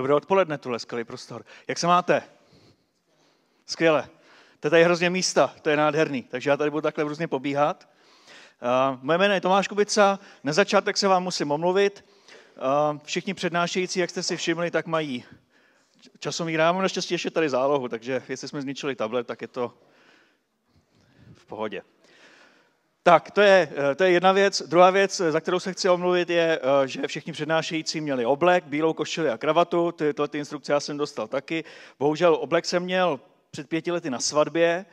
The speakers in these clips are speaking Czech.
Dobré odpoledne, tuhle skvělý prostor. Jak se máte? Skvěle. To je tady hrozně místa, to je nádherný. Takže já tady budu takhle různě pobíhat. Uh, moje jméno je Tomáš Kubica. Na začátek se vám musím omluvit. Uh, všichni přednášející, jak jste si všimli, tak mají časový rám. Naštěstí ještě tady zálohu, takže jestli jsme zničili tablet, tak je to v pohodě. Tak, to je, eh, to je jedna věc. Druhá věc, eh, za kterou se chci omluvit, je, eh, že všichni přednášející měli oblek, bílou košili a kravatu. Tyhle ty instrukce já jsem dostal taky. Bohužel oblek jsem měl před pěti lety na svatbě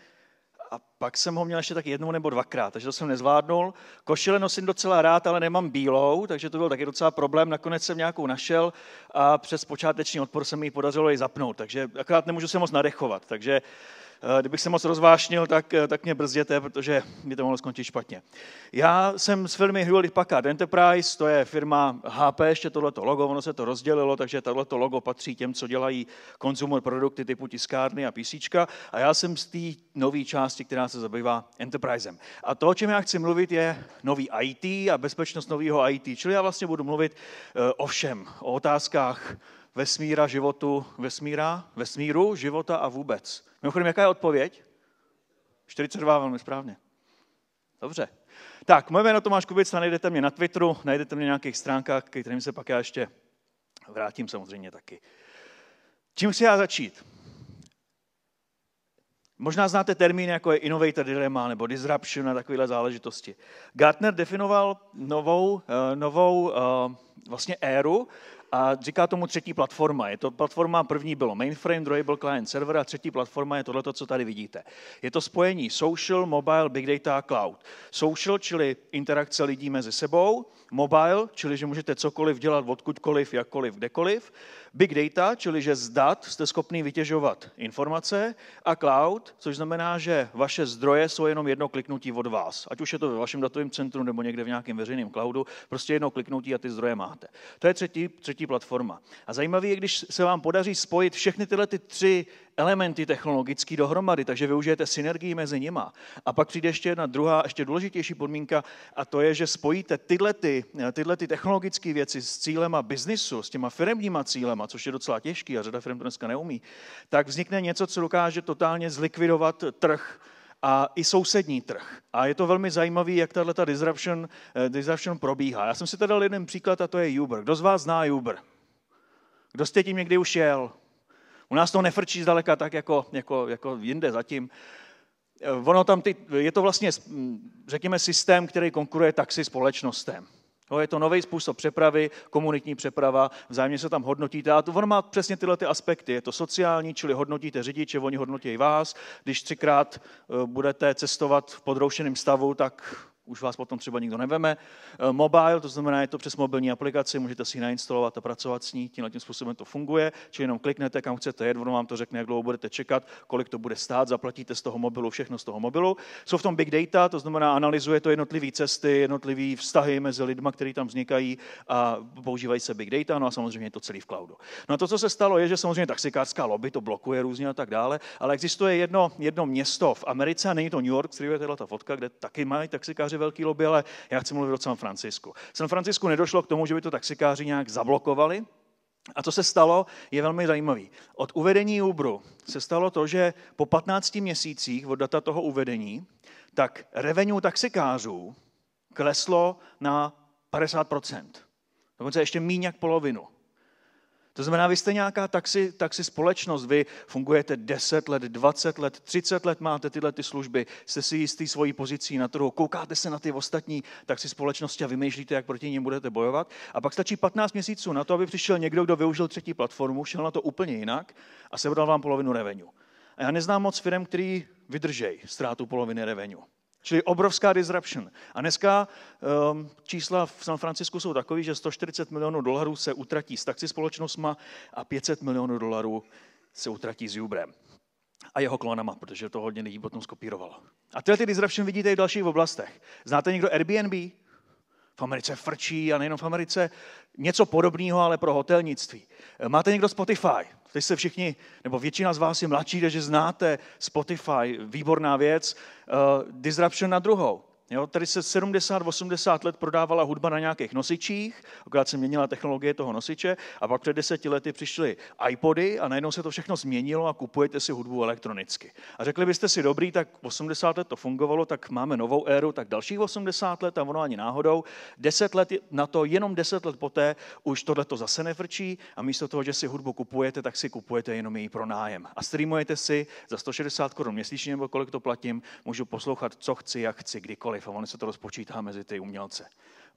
a pak jsem ho měl ještě tak jednou nebo dvakrát, takže to jsem nezvládnul. Košile nosím docela rád, ale nemám bílou, takže to byl taky docela problém. Nakonec jsem nějakou našel a přes počáteční odpor se mi ji podařilo i zapnout, takže akorát nemůžu se moc nadechovat. Takže Eh, kdybych se moc rozvášnil, tak, eh, tak mě brzděte, protože mi to mohlo skončit špatně. Já jsem z firmy Hewlett Packard Enterprise, to je firma HP, ještě tohleto logo, ono se to rozdělilo, takže tohleto logo patří těm, co dělají konzumer produkty typu tiskárny a PC. A já jsem z té nové části, která se zabývá Enterprisem. A to, o čem já chci mluvit, je nový IT a bezpečnost nového IT. Čili já vlastně budu mluvit eh, o všem, o otázkách vesmíra, životu, vesmíra, vesmíru, života a vůbec. Mimochodem, jaká je odpověď? 42, velmi správně. Dobře. Tak, moje jméno Tomáš Kubic, najdete mě na Twitteru, najdete mě na nějakých stránkách, ke kterým se pak já ještě vrátím samozřejmě taky. Čím chci já začít? Možná znáte termíny, jako je innovator dilemma nebo disruption a takovéhle záležitosti. Gartner definoval novou, eh, novou eh, vlastně éru, a říká tomu třetí platforma. Je to platforma, první bylo mainframe, druhý byl client server a třetí platforma je tohleto, co tady vidíte. Je to spojení social, mobile, big data a cloud. Social, čili interakce lidí mezi sebou, mobile, čili že můžete cokoliv dělat odkudkoliv, jakkoliv, kdekoliv, Big data, čili že z dat jste schopný vytěžovat informace, a cloud, což znamená, že vaše zdroje jsou jenom jedno kliknutí od vás. Ať už je to ve vašem datovém centru nebo někde v nějakém veřejném cloudu, prostě jedno kliknutí a ty zdroje máte. To je třetí, třetí platforma. A zajímavé je, když se vám podaří spojit všechny tyhle ty tři elementy technologické dohromady, takže využijete synergii mezi nima. A pak přijde ještě jedna druhá, ještě důležitější podmínka, a to je, že spojíte tyhle, ty, tyhle ty technologické věci s cílema biznisu, s těma firmníma cílema, což je docela těžký a řada firm to dneska neumí, tak vznikne něco, co dokáže totálně zlikvidovat trh a i sousední trh. A je to velmi zajímavé, jak tahle disruption, eh, disruption probíhá. Já jsem si tady dal jeden příklad a to je Uber. Kdo z vás zná Uber? Kdo jste tím někdy už jel? U nás to nefrčí zdaleka tak jako, jako, jako jinde zatím. Eh, ono tam ty, je to vlastně, řekněme, systém, který konkuruje taxi společnostem. No, je to nový způsob přepravy, komunitní přeprava, vzájemně se tam hodnotíte. A to on má přesně tyhle ty aspekty. Je to sociální, čili hodnotíte řidiče, oni hodnotí vás. Když třikrát eh, budete cestovat v podroušeném stavu, tak už vás potom třeba nikdo neveme. Eh, mobile, to znamená, je to přes mobilní aplikaci, můžete si ji nainstalovat a pracovat s ní, tímhle tím způsobem to funguje, či jenom kliknete, kam chcete jet, ono vám to řekne, jak dlouho budete čekat, kolik to bude stát, zaplatíte z toho mobilu všechno z toho mobilu. Jsou v tom big data, to znamená, analyzuje to jednotlivé cesty, jednotlivé vztahy mezi lidmi, které tam vznikají a používají se big data, no a samozřejmě je to celý v cloudu. No a to, co se stalo, je, že samozřejmě taxikářská lobby to blokuje různě a tak dále, ale existuje jedno, jedno město v Americe, a není to New York, který je ta fotka, kde taky mají taxikáři taxikáři velký lobby, ale já chci mluvit o San Francisku. San Francisku nedošlo k tomu, že by to taxikáři nějak zablokovali, a co se stalo, je velmi zajímavý. Od uvedení Uberu se stalo to, že po 15 měsících od data toho uvedení, tak revenue taxikářů kleslo na 50%. Dokonce ještě míň jak polovinu. To znamená, vy jste nějaká taxi, taxi společnost, vy fungujete 10 let, 20 let, 30 let máte tyhle ty služby, jste si jistý svojí pozicí na trhu, koukáte se na ty ostatní taxi společnosti a vymýšlíte, jak proti ním budete bojovat. A pak stačí 15 měsíců na to, aby přišel někdo, kdo využil třetí platformu, šel na to úplně jinak a sebral vám polovinu revenu. A já neznám moc firm, který vydržej ztrátu poloviny revenue. Čili obrovská disruption. A dneska um, čísla v San Francisku jsou takové, že 140 milionů dolarů se utratí s taxi společnostma a 500 milionů dolarů se utratí s Uberem a jeho klonama, protože to hodně lidí potom skopírovalo. A tyhle ty disruption vidíte i v dalších oblastech. Znáte někdo Airbnb? V Americe frčí a nejenom v Americe něco podobného, ale pro hotelnictví. Máte někdo Spotify? Teď se všichni, nebo většina z vás je mladší, takže znáte Spotify, výborná věc, uh, disruption na druhou. Jo, tady se 70-80 let prodávala hudba na nějakých nosičích, akorát se měnila technologie toho nosiče a pak před deseti lety přišly iPody a najednou se to všechno změnilo a kupujete si hudbu elektronicky. A řekli byste si, dobrý, tak 80 let to fungovalo, tak máme novou éru, tak dalších 80 let a ono ani náhodou. 10 let na to, jenom 10 let poté už tohle to zase nevrčí a místo toho, že si hudbu kupujete, tak si kupujete jenom její pronájem. A streamujete si za 160 korun měsíčně, nebo kolik to platím, můžu poslouchat, co chci, jak chci, kdykoliv tarif a ono se to rozpočítá mezi ty umělce.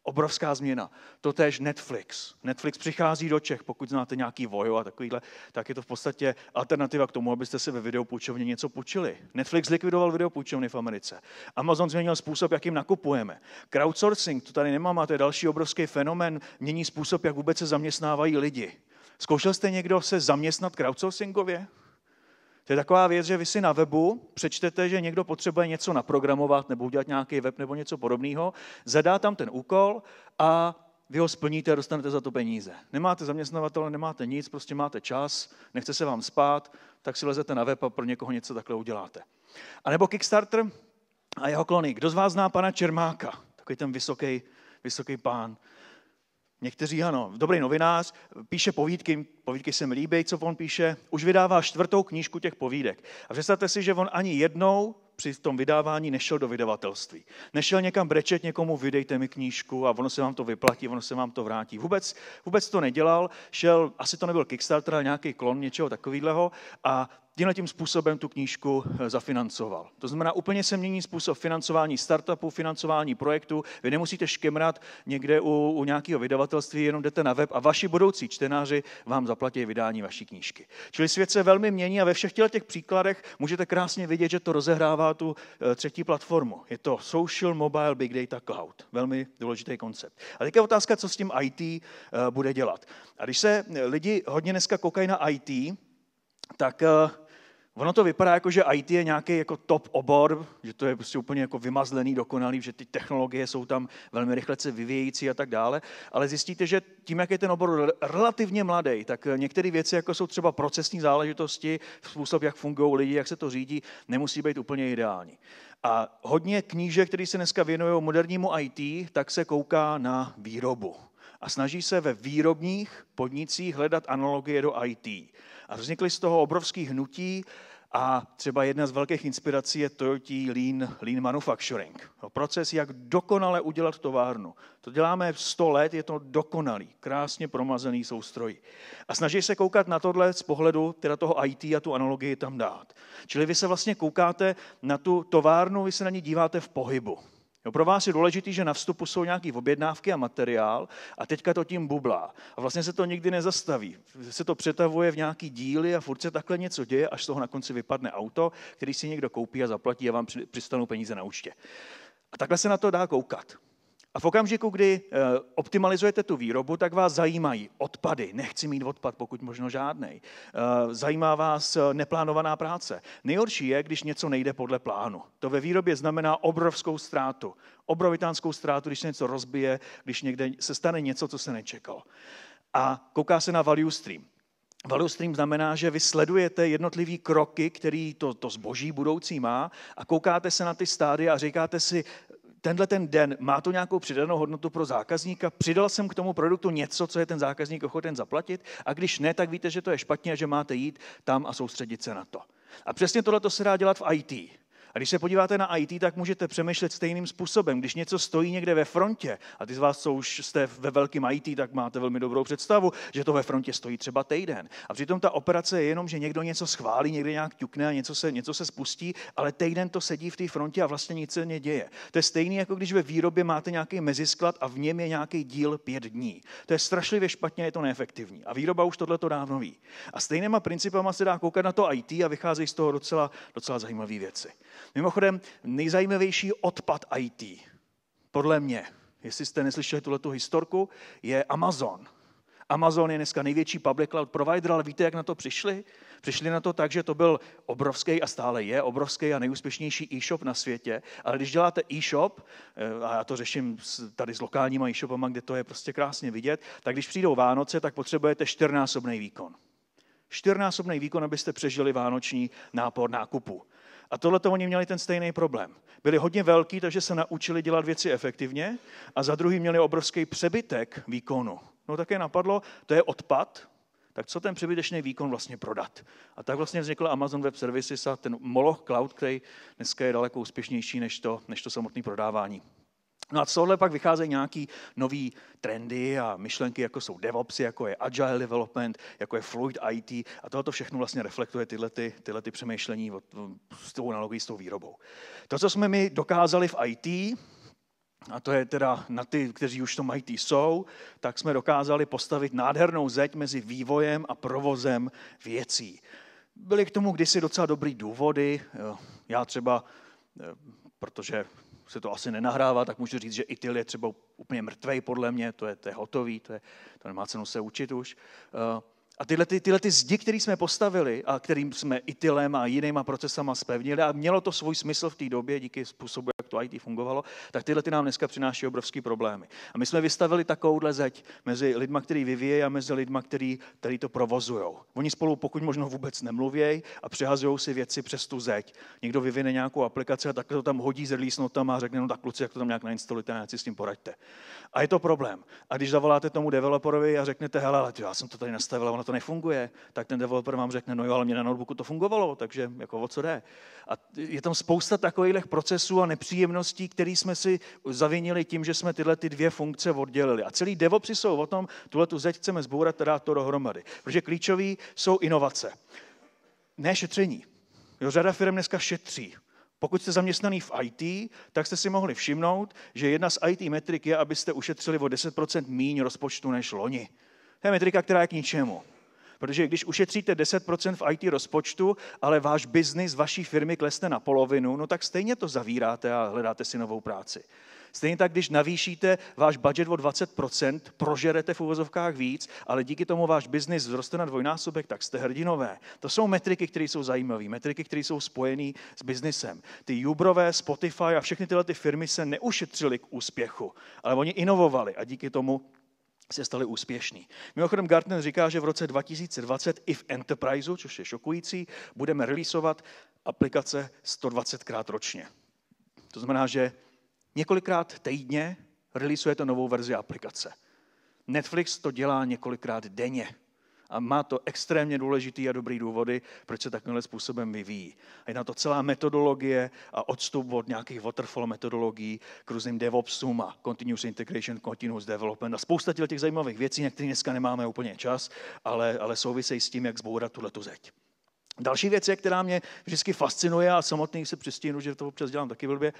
Obrovská změna. Totéž Netflix. Netflix přichází do Čech, pokud znáte nějaký Vojo a takovýhle, tak je to v podstatě alternativa k tomu, abyste si ve videopůjčovně něco půjčili. Netflix likvidoval videopůjčovny v Americe. Amazon změnil způsob, jakým nakupujeme. Crowdsourcing, to tady nemám, a to je další obrovský fenomen, mění způsob, jak vůbec se zaměstnávají lidi. Zkoušel jste někdo se zaměstnat crowdsourcingově? To je taková věc, že vy si na webu přečtete, že někdo potřebuje něco naprogramovat nebo udělat nějaký web nebo něco podobného, zadá tam ten úkol a vy ho splníte a dostanete za to peníze. Nemáte zaměstnavatele, nemáte nic, prostě máte čas, nechce se vám spát, tak si lezete na web a pro někoho něco takhle uděláte. A nebo Kickstarter a jeho klony. Kdo z vás zná pana Čermáka? Takový ten vysoký, vysoký pán. Někteří ano, dobrý novinář, píše povídky, povídky se mi líbí, co on píše, už vydává čtvrtou knížku těch povídek. A představte si, že on ani jednou při tom vydávání nešel do vydavatelství. Nešel někam brečet někomu, vydejte mi knížku a ono se vám to vyplatí, ono se vám to vrátí. Vůbec, vůbec to nedělal, šel, asi to nebyl Kickstarter, ale nějaký klon něčeho takového a tímhle tím způsobem tu knížku eh, zafinancoval. To znamená, úplně se mění způsob financování startupu, financování projektu. Vy nemusíte škemrat někde u, u nějakého vydavatelství, jenom jdete na web a vaši budoucí čtenáři vám zaplatí vydání vaší knížky. Čili svět se velmi mění a ve všech těch příkladech můžete krásně vidět, že to rozehrává tu eh, třetí platformu. Je to Social Mobile Big Data Cloud. Velmi důležitý koncept. A teď je otázka, co s tím IT eh, bude dělat. A když se lidi hodně dneska koukají na IT, tak eh, ono to vypadá jako, že IT je nějaký jako top obor, že to je prostě úplně jako vymazlený, dokonalý, že ty technologie jsou tam velmi rychle se vyvějící a tak dále, ale zjistíte, že tím, jak je ten obor relativně mladý, tak eh, některé věci, jako jsou třeba procesní záležitosti, způsob, jak fungují lidi, jak se to řídí, nemusí být úplně ideální. A hodně knížek, které se dneska věnují modernímu IT, tak se kouká na výrobu a snaží se ve výrobních podnicích hledat analogie do IT. A vznikly z toho obrovské hnutí a třeba jedna z velkých inspirací je Toyota Lean, Lean Manufacturing. No, proces, jak dokonale udělat továrnu. To děláme 100 let, je to dokonalý, krásně promazený soustroj. A snaží se koukat na tohle z pohledu teda toho IT a tu analogii tam dát. Čili vy se vlastně koukáte na tu továrnu, vy se na ní díváte v pohybu. Jo, pro vás je důležité, že na vstupu jsou nějaké objednávky a materiál a teďka to tím bublá. A vlastně se to nikdy nezastaví. Se to přetavuje v nějaký díly a furt se takhle něco děje, až z toho na konci vypadne auto, který si někdo koupí a zaplatí a vám přistanou peníze na účtě. A takhle se na to dá koukat. A v okamžiku, kdy eh, optimalizujete tu výrobu, tak vás zajímají odpady. Nechci mít odpad, pokud možno žádný. Eh, zajímá vás eh, neplánovaná práce. Nejhorší je, když něco nejde podle plánu. To ve výrobě znamená obrovskou ztrátu. Obrovitánskou ztrátu, když se něco rozbije, když někde se stane něco, co se nečekalo. A kouká se na value stream. Value stream znamená, že vy sledujete jednotlivý kroky, který to, to zboží budoucí má a koukáte se na ty stády a říkáte si, tenhle ten den, má to nějakou přidanou hodnotu pro zákazníka, přidal jsem k tomu produktu něco, co je ten zákazník ochoten zaplatit a když ne, tak víte, že to je špatně a že máte jít tam a soustředit se na to. A přesně tohle to se dá dělat v IT. A když se podíváte na IT, tak můžete přemýšlet stejným způsobem. Když něco stojí někde ve frontě, a ty z vás, co už jste ve velkém IT, tak máte velmi dobrou představu, že to ve frontě stojí třeba týden. A přitom ta operace je jenom, že někdo něco schválí, někde nějak ťukne a něco se, něco se spustí, ale týden to sedí v té frontě a vlastně nic se neděje. To je stejné, jako když ve výrobě máte nějaký mezisklad a v něm je nějaký díl pět dní. To je strašlivě špatně, je to neefektivní. A výroba už tohle to dávno ví. A stejnýma principama se dá koukat na to IT a vycházejí z toho docela, docela zajímavé věci. Mimochodem, nejzajímavější odpad IT, podle mě, jestli jste neslyšeli tuto historku, je Amazon. Amazon je dneska největší public cloud provider, ale víte, jak na to přišli? Přišli na to tak, že to byl obrovský a stále je obrovský a nejúspěšnější e-shop na světě, ale když děláte e-shop, eh, a já to řeším tady s lokálníma e-shopama, kde to je prostě krásně vidět, tak když přijdou Vánoce, tak potřebujete čtyřnásobný výkon. Čtyřnásobný výkon, abyste přežili vánoční nápor nákupu. A tohle oni měli ten stejný problém. Byli hodně velký, takže se naučili dělat věci efektivně a za druhý měli obrovský přebytek výkonu. No také napadlo, to je odpad, tak co ten přebytečný výkon vlastně prodat? A tak vlastně vznikl Amazon Web Services a ten Moloch Cloud, který dneska je daleko úspěšnější než to, než to samotné prodávání. No a z tohle pak vycházejí nějaký nový trendy a myšlenky, jako jsou DevOpsy, jako je Agile Development, jako je Fluid IT a tohle to všechno vlastně reflektuje tyhle, ty, tyhle ty přemýšlení od, s tou analogií, s tou výrobou. To, co jsme my dokázali v IT, a to je teda na ty, kteří už to mají, jsou, tak jsme dokázali postavit nádhernou zeď mezi vývojem a provozem věcí. Byly k tomu kdysi docela dobrý důvody. Eh, já třeba, eh, protože se to asi nenahrává, tak můžu říct, že Itil je třeba úplně mrtvej podle mě, to je, to je hotový, to, je, to nemá cenu se učit už. Eh, a tyhle, ty, tyhle ty zdi, které jsme postavili a kterým jsme Itilem a jinýma procesama spevnili, a mělo to svůj smysl v té době díky způsobu, to IT fungovalo, tak tyhle ty nám dneska přináší obrovské problémy. A my jsme vystavili takovouhle zeď mezi lidma, který vyvíjejí a mezi lidma, který, který to provozují. Oni spolu pokud možno vůbec nemluvějí a přehazují si věci přes tu zeď. Někdo vyvine nějakou aplikaci a tak to tam hodí z tam a řekne, no tak kluci, jak to tam nějak nainstalujte, nějak si s tím poraďte. A je to problém. A když zavoláte tomu developerovi a řeknete, hele, ale já jsem to tady nastavil, ono to nefunguje, tak ten developer vám řekne, no jo, ale mě na notebooku to fungovalo, takže jako o co jde. A je tam spousta takových procesů a nepříjemných nepříjemností, které jsme si zavinili tím, že jsme tyhle ty dvě funkce oddělili. A celý DevOpsy jsou o tom, tuhle tu zeď chceme zbourat a dát to dohromady. Protože klíčový jsou inovace. Ne šetření. Jo, řada firm dneska šetří. Pokud jste zaměstnaný v IT, tak jste si mohli všimnout, že jedna z IT metrik je, abyste ušetřili o 10% míň rozpočtu než loni. To je metrika, která je k ničemu. Protože když ušetříte 10% v IT rozpočtu, ale váš biznis vaší firmy klesne na polovinu, no tak stejně to zavíráte a hledáte si novou práci. Stejně tak, když navýšíte váš budget o 20%, prožerete v uvozovkách víc, ale díky tomu váš biznis vzroste na dvojnásobek, tak jste hrdinové. To jsou metriky, které jsou zajímavé, metriky, které jsou spojené s biznisem. Ty Uberové, Spotify a všechny tyhle ty firmy se neušetřily k úspěchu, ale oni inovovali a díky tomu se stali úspěšní. Mimochodem Gartner říká, že v roce 2020 i v Enterprise, což je šokující, budeme releaseovat aplikace 120krát ročně. To znamená, že několikrát týdně to novou verzi aplikace. Netflix to dělá několikrát denně a má to extrémně důležitý a dobrý důvody, proč se takovým způsobem vyvíjí. A je na to celá metodologie a odstup od nějakých waterfall metodologií k různým DevOpsům a Continuous Integration, Continuous Development a spousta těch zajímavých věcí, na které dneska nemáme úplně čas, ale, ale souvisejí s tím, jak zbourat tuhle tu zeď. Další věc, je, která mě vždycky fascinuje a samotný se přistínu, že to občas dělám taky blbě,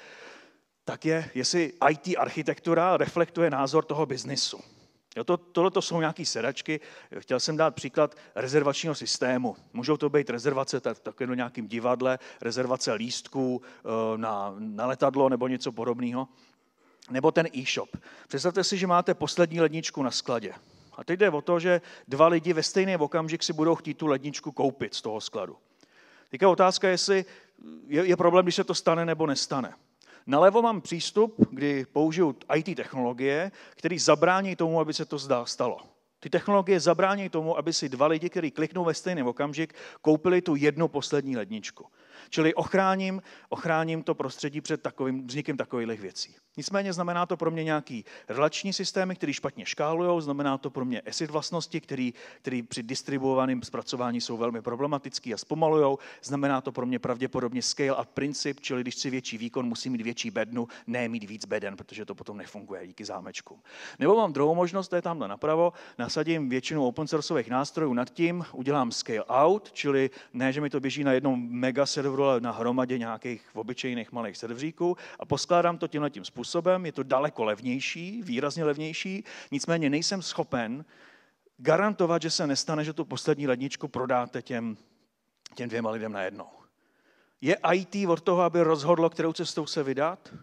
tak je, jestli IT architektura reflektuje názor toho biznesu. Jo, to, tohle to jsou nějaké sedačky. Chtěl jsem dát příklad rezervačního systému. Můžou to být rezervace také do nějakým divadle, rezervace lístků eh, na, na letadlo nebo něco podobného. Nebo ten e-shop. Představte si, že máte poslední ledničku na skladě. A teď jde o to, že dva lidi ve stejný okamžik si budou chtít tu ledničku koupit z toho skladu. Teďka otázka, jestli je, je problém, když se to stane nebo nestane. Nalevo mám přístup, kdy použiju IT technologie, které zabrání tomu, aby se to zdá stalo. Ty technologie zabrání tomu, aby si dva lidi, kteří kliknou ve stejný okamžik, koupili tu jednu poslední ledničku. Čili ochráním, ochráním to prostředí před takovým, vznikem takových věcí. Nicméně znamená to pro mě nějaký relační systémy, které špatně škálují, znamená to pro mě acid vlastnosti, které který při distribuovaném zpracování jsou velmi problematické a zpomalují, znamená to pro mě pravděpodobně scale a princip, čili když chci větší výkon, musím mít větší bednu, ne mít víc beden, protože to potom nefunguje díky zámečkům. Nebo mám druhou možnost, to je tamhle napravo, nasadím většinu open sourceových nástrojů nad tím, udělám scale out, čili ne, že mi to běží na jednom mega serveru, ale na hromadě nějakých obyčejných malých serveríků a poskládám to tímhle tím způsobem způsobem, je to daleko levnější, výrazně levnější, nicméně nejsem schopen garantovat, že se nestane, že tu poslední ledničku prodáte těm, těm dvěma lidem najednou. Je IT od toho, aby rozhodlo, kterou cestou se vydat?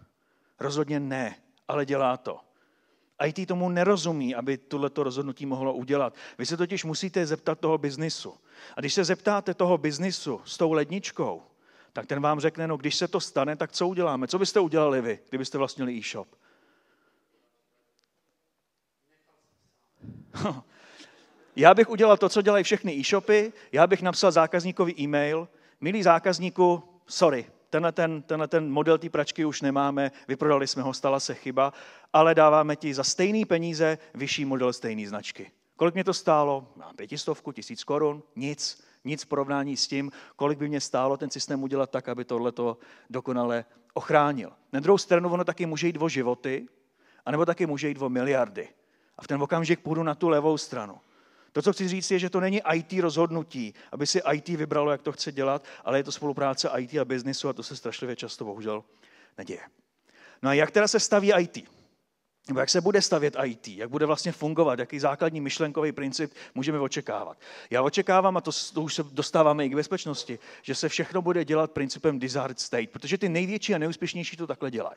Rozhodně ne, ale dělá to. IT tomu nerozumí, aby tohleto rozhodnutí mohlo udělat. Vy se totiž musíte zeptat toho biznisu. A když se zeptáte toho biznisu s tou ledničkou, tak ten vám řekne, no když se to stane, tak co uděláme? Co byste udělali vy, kdybyste vlastnili e-shop? Já bych udělal to, co dělají všechny e-shopy, já bych napsal zákazníkovi e-mail, milý zákazníku, sorry, tenhle ten, tenhle ten model té pračky už nemáme, vyprodali jsme ho, stala se chyba, ale dáváme ti za stejný peníze vyšší model stejné značky. Kolik mě to stálo? Mám pětistovku, tisíc korun, nic. Nic v porovnání s tím, kolik by mě stálo ten systém udělat tak, aby to dokonale ochránil. Na druhou stranu ono taky může jít o životy, anebo taky může jít o miliardy. A v ten okamžik půjdu na tu levou stranu. To, co chci říct, je, že to není IT rozhodnutí, aby si IT vybralo, jak to chce dělat, ale je to spolupráce IT a biznisu a to se strašlivě často bohužel neděje. No a jak teda se staví IT? nebo jak se bude stavět IT, jak bude vlastně fungovat, jaký základní myšlenkový princip můžeme očekávat. Já očekávám, a to, to už se dostáváme i k bezpečnosti, že se všechno bude dělat principem desired state, protože ty největší a neúspěšnější to takhle dělají.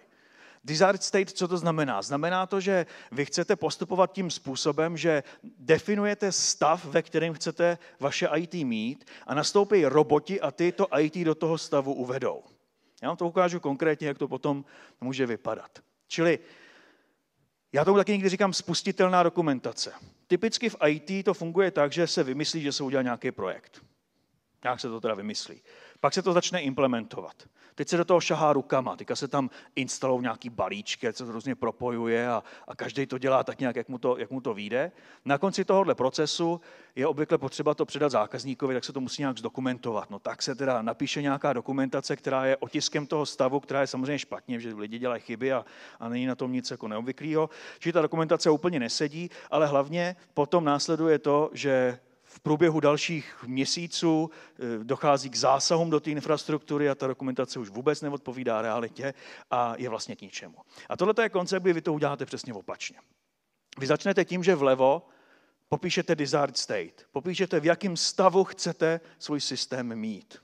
Desired state, co to znamená? Znamená to, že vy chcete postupovat tím způsobem, že definujete stav, ve kterém chcete vaše IT mít a nastoupí roboti a ty to IT do toho stavu uvedou. Já vám to ukážu konkrétně, jak to potom může vypadat. Čili já tomu taky někdy říkám spustitelná dokumentace. Typicky v IT to funguje tak, že se vymyslí, že se udělá nějaký projekt. Nějak se to teda vymyslí. Pak se to začne implementovat. Teď se do toho šahá rukama, teďka se tam instalují nějaký balíčky, se to různě propojuje a, a každý to dělá tak nějak, jak mu to, jak mu to vyjde. Na konci tohohle procesu je obvykle potřeba to předat zákazníkovi, tak se to musí nějak zdokumentovat. No tak se teda napíše nějaká dokumentace, která je otiskem toho stavu, která je samozřejmě špatně, že lidi dělají chyby a, a není na tom nic jako neobvyklého. Čili ta dokumentace úplně nesedí, ale hlavně potom následuje to, že v průběhu dalších měsíců eh, dochází k zásahům do té infrastruktury a ta dokumentace už vůbec neodpovídá realitě a je vlastně k ničemu. A tohle je koncept, kdy vy to uděláte přesně opačně. Vy začnete tím, že vlevo popíšete desired state, popíšete, v jakém stavu chcete svůj systém mít.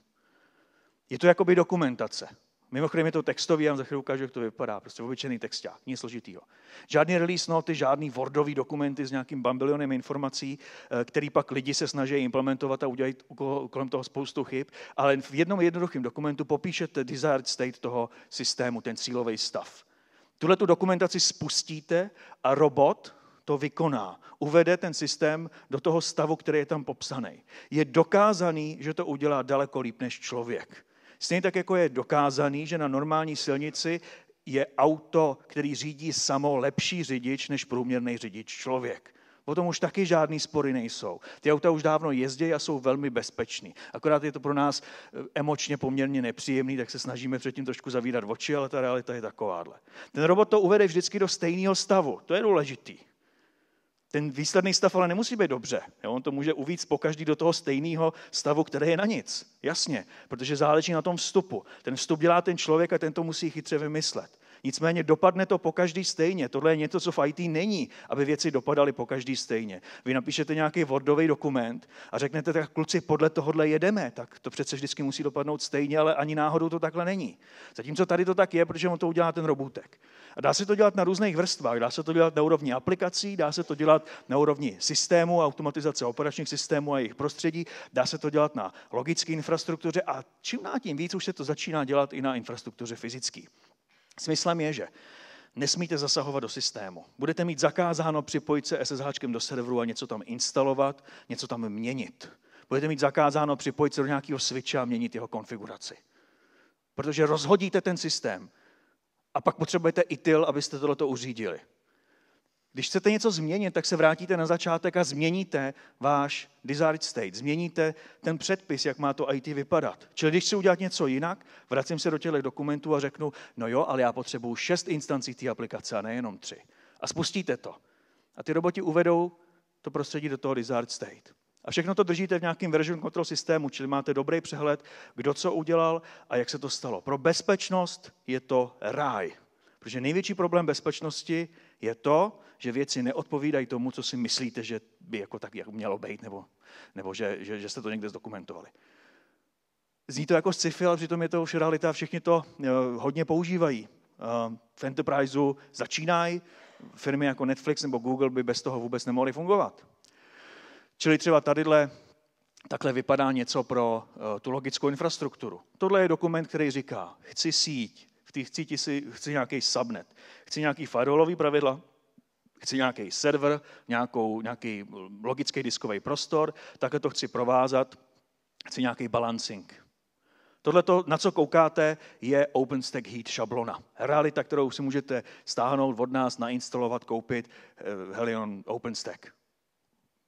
Je to jakoby dokumentace. Mimochodem je to textový, já vám za chvíli ukážu, jak to vypadá. Prostě obyčejný texták, nic složitýho. Žádný release noty, žádný Wordový dokumenty s nějakým bambilionem informací, eh, který pak lidi se snaží implementovat a udělat kolem toho spoustu chyb, ale v jednom jednoduchém dokumentu popíšete desired state toho systému, ten cílový stav. Tuhle tu dokumentaci spustíte a robot to vykoná. Uvede ten systém do toho stavu, který je tam popsaný. Je dokázaný, že to udělá daleko líp než člověk. Stejně tak, jako je dokázaný, že na normální silnici je auto, který řídí samo lepší řidič než průměrný řidič člověk. tom už taky žádný spory nejsou. Ty auta už dávno jezdí a jsou velmi bezpečný. Akorát je to pro nás eh, emočně poměrně nepříjemný, tak se snažíme předtím trošku zavírat oči, ale ta realita je takováhle. Ten robot to uvede vždycky do stejného stavu. To je důležitý ten výsledný stav ale nemusí být dobře. Jo? On to může uvíc po každý do toho stejného stavu, který je na nic. Jasně, protože záleží na tom vstupu. Ten vstup dělá ten člověk a ten to musí chytře vymyslet. Nicméně dopadne to po každý stejně. Tohle je něco, co v IT není, aby věci dopadaly po každý stejně. Vy napíšete nějaký Wordový dokument a řeknete, tak kluci, podle tohohle jedeme, tak to přece vždycky musí dopadnout stejně, ale ani náhodou to takhle není. Zatímco tady to tak je, protože on to udělá ten robotek. A dá se to dělat na různých vrstvách. Dá se to dělat na úrovni aplikací, dá se to dělat na úrovni systému, automatizace operačních systémů a jejich prostředí, dá se to dělat na logické infrastruktuře a čím na tím víc už se to začíná dělat i na infrastruktuře fyzické. Smyslem je, že nesmíte zasahovat do systému. Budete mít zakázáno připojit se SSH do serveru a něco tam instalovat, něco tam měnit. Budete mít zakázáno připojit se do nějakého switche a měnit jeho konfiguraci. Protože rozhodíte ten systém a pak potřebujete ITIL, abyste tohleto uřídili. Když chcete něco změnit, tak se vrátíte na začátek a změníte váš desired state, změníte ten předpis, jak má to IT vypadat. Čili když chci udělat něco jinak, vracím se do těchto dokumentů a řeknu, no jo, ale já potřebuju šest instancí té aplikace a nejenom tři. A spustíte to. A ty roboti uvedou to prostředí do toho desired state. A všechno to držíte v nějakém version control systému, čili máte dobrý přehled, kdo co udělal a jak se to stalo. Pro bezpečnost je to ráj, protože největší problém bezpečnosti je to, že věci neodpovídají tomu, co si myslíte, že by jako tak jak mělo být, nebo, nebo že, že, že jste to někde zdokumentovali. Zní to jako sci-fi, ale přitom je to už realita, všichni to eh, hodně používají. Eh, v enterpriseu začínají, firmy jako Netflix nebo Google by bez toho vůbec nemohly fungovat. Čili třeba tadyhle takhle vypadá něco pro eh, tu logickou infrastrukturu. Tohle je dokument, který říká, chci síť, Chci, chci, ti si, chci nějaký subnet, chci nějaký firewallový pravidla, chci nějaký server, nějakou, nějaký logický diskový prostor, také to chci provázat, chci nějaký balancing. Tohle, na co koukáte, je OpenStack Heat šablona. Realita, kterou si můžete stáhnout od nás, nainstalovat, koupit eh, Helion OpenStack.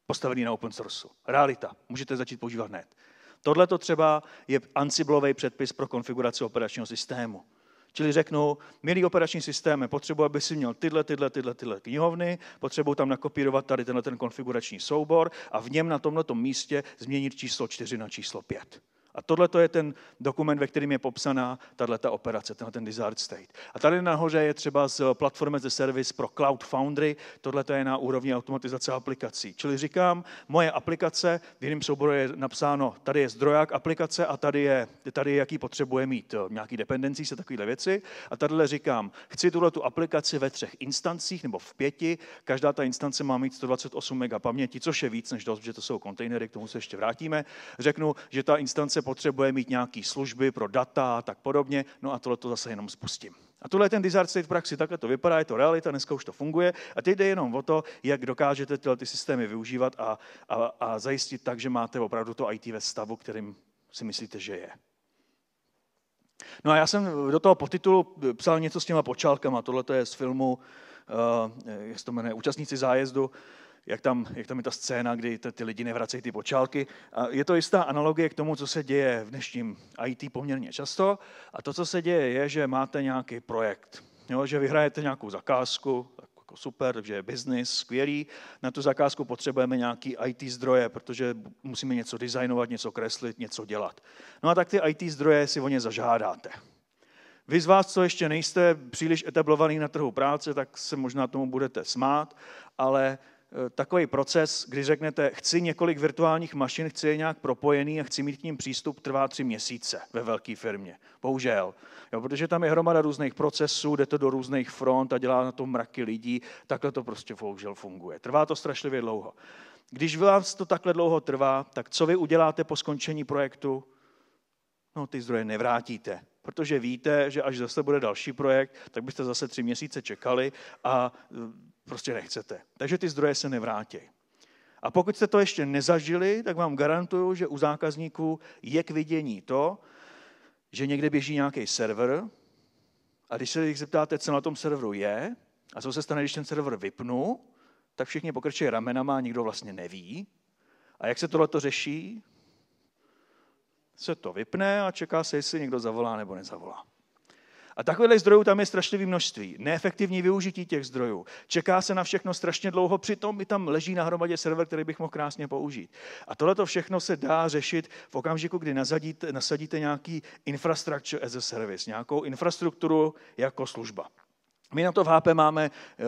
Postavený na open sourceu. Realita. Můžete začít používat hned. Tohle třeba je Ansiblový předpis pro konfiguraci operačního systému. Čili řeknou, milý operační systém, potřebuji, aby si měl tyhle, tyhle, tyhle, tyhle knihovny, potřebuji tam nakopírovat tady tenhle ten konfigurační soubor a v něm na tomto místě změnit číslo 4 na číslo 5. A tohle je ten dokument, ve kterém je popsaná tato operace, tenhle ten desired state. A tady nahoře je třeba z platformy ze service pro Cloud Foundry, tohle je na úrovni automatizace aplikací. Čili říkám, moje aplikace, v jiném souboru je napsáno, tady je zdroják aplikace a tady je, tady je jaký potřebuje mít, eh, nějaký dependencí se takovéhle věci. A tady říkám, chci tuhle tu aplikaci ve třech instancích nebo v pěti, každá ta instance má mít 128 MB paměti, což je víc než dost, že to jsou kontejnery, k tomu se ještě vrátíme. Řeknu, že ta instance zase potřebuje mít nějaké služby pro data a tak podobně, no a tohle to zase jenom spustím. A tohle je ten design state v praxi, takhle to vypadá, je to realita, dneska už to funguje a teď jde jenom o to, jak dokážete tyhle ty systémy využívat a, a, a zajistit tak, že máte opravdu to IT ve stavu, kterým si myslíte, že je. No a já jsem do toho podtitulu psal něco s těma počálkama, tohle to je z filmu, uh, jak se to jmenuje, Účastníci zájezdu, jak tam, jak tam je ta scéna, kdy t- ty lidi nevracejí ty počálky. A je to jistá analogie k tomu, co se děje v dnešním IT poměrně často. A to, co se děje, je, že máte nějaký projekt, jo, že vyhrajete nějakou zakázku, jako super, takže je business, skvělý. Na tu zakázku potřebujeme nějaký IT zdroje, protože musíme něco designovat, něco kreslit, něco dělat. No a tak ty IT zdroje si o ně zažádáte. Vy z vás, co ještě nejste příliš etablovaný na trhu práce, tak se možná tomu budete smát, ale Eh, takový proces, kdy řeknete, chci několik virtuálních mašin, chci je nějak propojený a chci mít k ním přístup, trvá tři měsíce ve velké firmě. Bohužel. Jo, protože tam je hromada různých procesů, jde to do různých front a dělá na to mraky lidí. Takhle to prostě bohužel funguje. Trvá to strašlivě dlouho. Když vás to takhle dlouho trvá, tak co vy uděláte po skončení projektu? No, ty zdroje nevrátíte, protože víte, že až zase bude další projekt, tak byste zase tři měsíce čekali a eh, prostě nechcete. Takže ty zdroje se nevrátí. A pokud jste to ještě nezažili, tak vám garantuju, že u zákazníků je k vidění to, že někde běží nějaký server a když se jich zeptáte, co na tom serveru je a co se stane, když ten server vypnu, tak všichni pokrčí ramenama a nikdo vlastně neví. A jak se tohle to řeší? Se to vypne a čeká se, jestli někdo zavolá nebo nezavolá. A takovýchhle zdrojů tam je strašlivé množství. Neefektivní využití těch zdrojů. Čeká se na všechno strašně dlouho, přitom mi tam leží na hromadě server, který bych mohl krásně použít. A tohle všechno se dá řešit v okamžiku, kdy nasadíte, nasadíte nějaký infrastructure as a service, nějakou infrastrukturu jako služba. My na to v HP máme eh,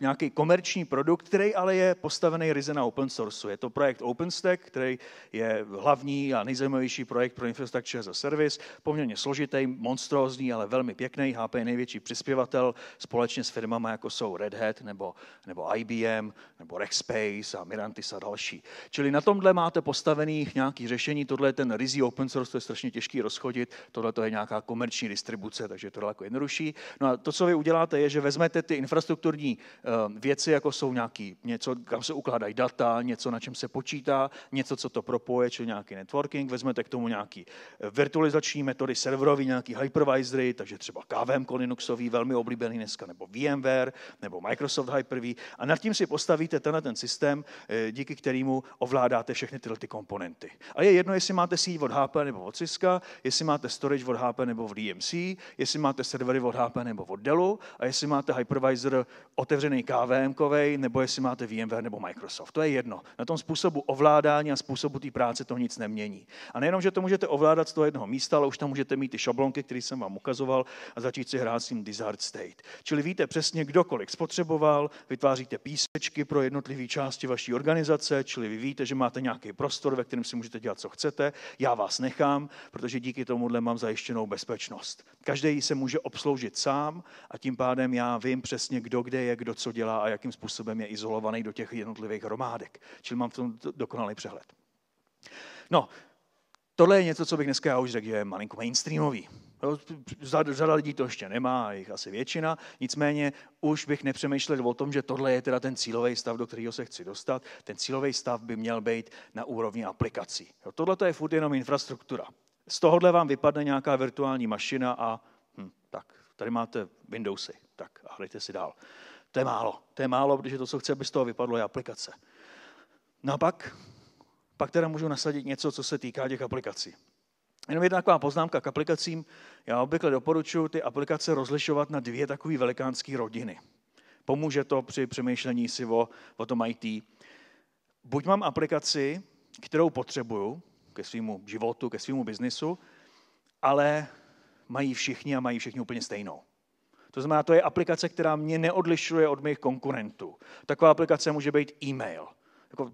nějaký komerční produkt, který ale je postavený ryze na open sourceu. Je to projekt OpenStack, který je hlavní a nejzajímavější projekt pro infrastructure as a service, poměrně složitý, monstrózní, ale velmi pěkný. HP je největší přispěvatel společně s firmama, jako jsou Red Hat nebo, nebo IBM, nebo Rackspace a Mirantis a další. Čili na tomhle máte postavený nějaký řešení, tohle je ten rizí open source, to je strašně těžký rozchodit, tohle je nějaká komerční distribuce, takže to je jako jednodušší. No a to, co vy uděláte, uděláte, je, že vezmete ty infrastrukturní eh, věci, jako jsou nějaký, něco, kam se ukládají data, něco, na čem se počítá, něco, co to propoje, či nějaký networking, vezmete k tomu nějaký eh, virtualizační metody, serverový, nějaký hypervisory, takže třeba KVM Linuxový, velmi oblíbený dneska, nebo VMware, nebo Microsoft Hyper-V a nad tím si postavíte tenhle ten systém, eh, díky kterému ovládáte všechny tyhle ty komponenty. A je jedno, jestli máte síť od HP nebo od Cisco, jestli máte storage od HP nebo od DMC, jestli máte servery od HP nebo od Dellu a jestli máte hypervisor otevřený KVM, nebo jestli máte VMware nebo Microsoft. To je jedno. Na tom způsobu ovládání a způsobu té práce to nic nemění. A nejenom, že to můžete ovládat z toho jednoho místa, ale už tam můžete mít ty šablonky, které jsem vám ukazoval a začít si hrát s tím Desert State. Čili víte přesně, kdo kolik spotřeboval, vytváříte písečky pro jednotlivé části vaší organizace, čili vy víte, že máte nějaký prostor, ve kterém si můžete dělat, co chcete. Já vás nechám, protože díky tomuhle mám zajištěnou bezpečnost. Každý se může obsloužit sám a tím pádem pádem já vím přesně, kdo kde je, kdo co dělá a jakým způsobem je izolovaný do těch jednotlivých hromádek. Čili mám v tom dokonalý přehled. No, tohle je něco, co bych dneska já už řekl, že je malinko mainstreamový. Řada lidí to ještě nemá, jich asi většina, nicméně už bych nepřemýšlel o tom, že tohle je teda ten cílový stav, do kterého se chci dostat. Ten cílový stav by měl být na úrovni aplikací. Tohle je furt jenom infrastruktura. Z tohohle vám vypadne nějaká virtuální mašina a hm, tak, tady máte Windowsy tak a hledejte si dál. To je málo. To je málo, protože to, co chce, aby z toho vypadlo, je aplikace. No a pak, pak teda můžu nasadit něco, co se týká těch aplikací. Jenom jedna taková poznámka k aplikacím. Já obvykle doporučuji ty aplikace rozlišovat na dvě takové velikánské rodiny. Pomůže to při přemýšlení si o, o tom IT. Buď mám aplikaci, kterou potřebuju ke svému životu, ke svému biznisu, ale mají všichni a mají všichni úplně stejnou. To znamená, to je aplikace, která mě neodlišuje od mých konkurentů. Taková aplikace může být e-mail. Jako,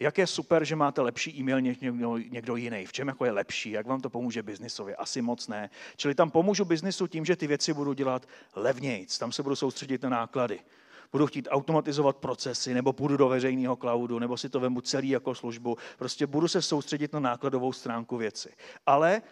jak je super, že máte lepší e-mail než někdo, někdo jiný, v čem jako je lepší, jak vám to pomůže biznisově, asi moc ne. Čili tam pomůžu biznisu tím, že ty věci budu dělat levnějc, tam se budu soustředit na náklady budu chtít automatizovat procesy, nebo půjdu do veřejného cloudu, nebo si to vemu celý jako službu. Prostě budu se soustředit na nákladovou stránku věci. Ale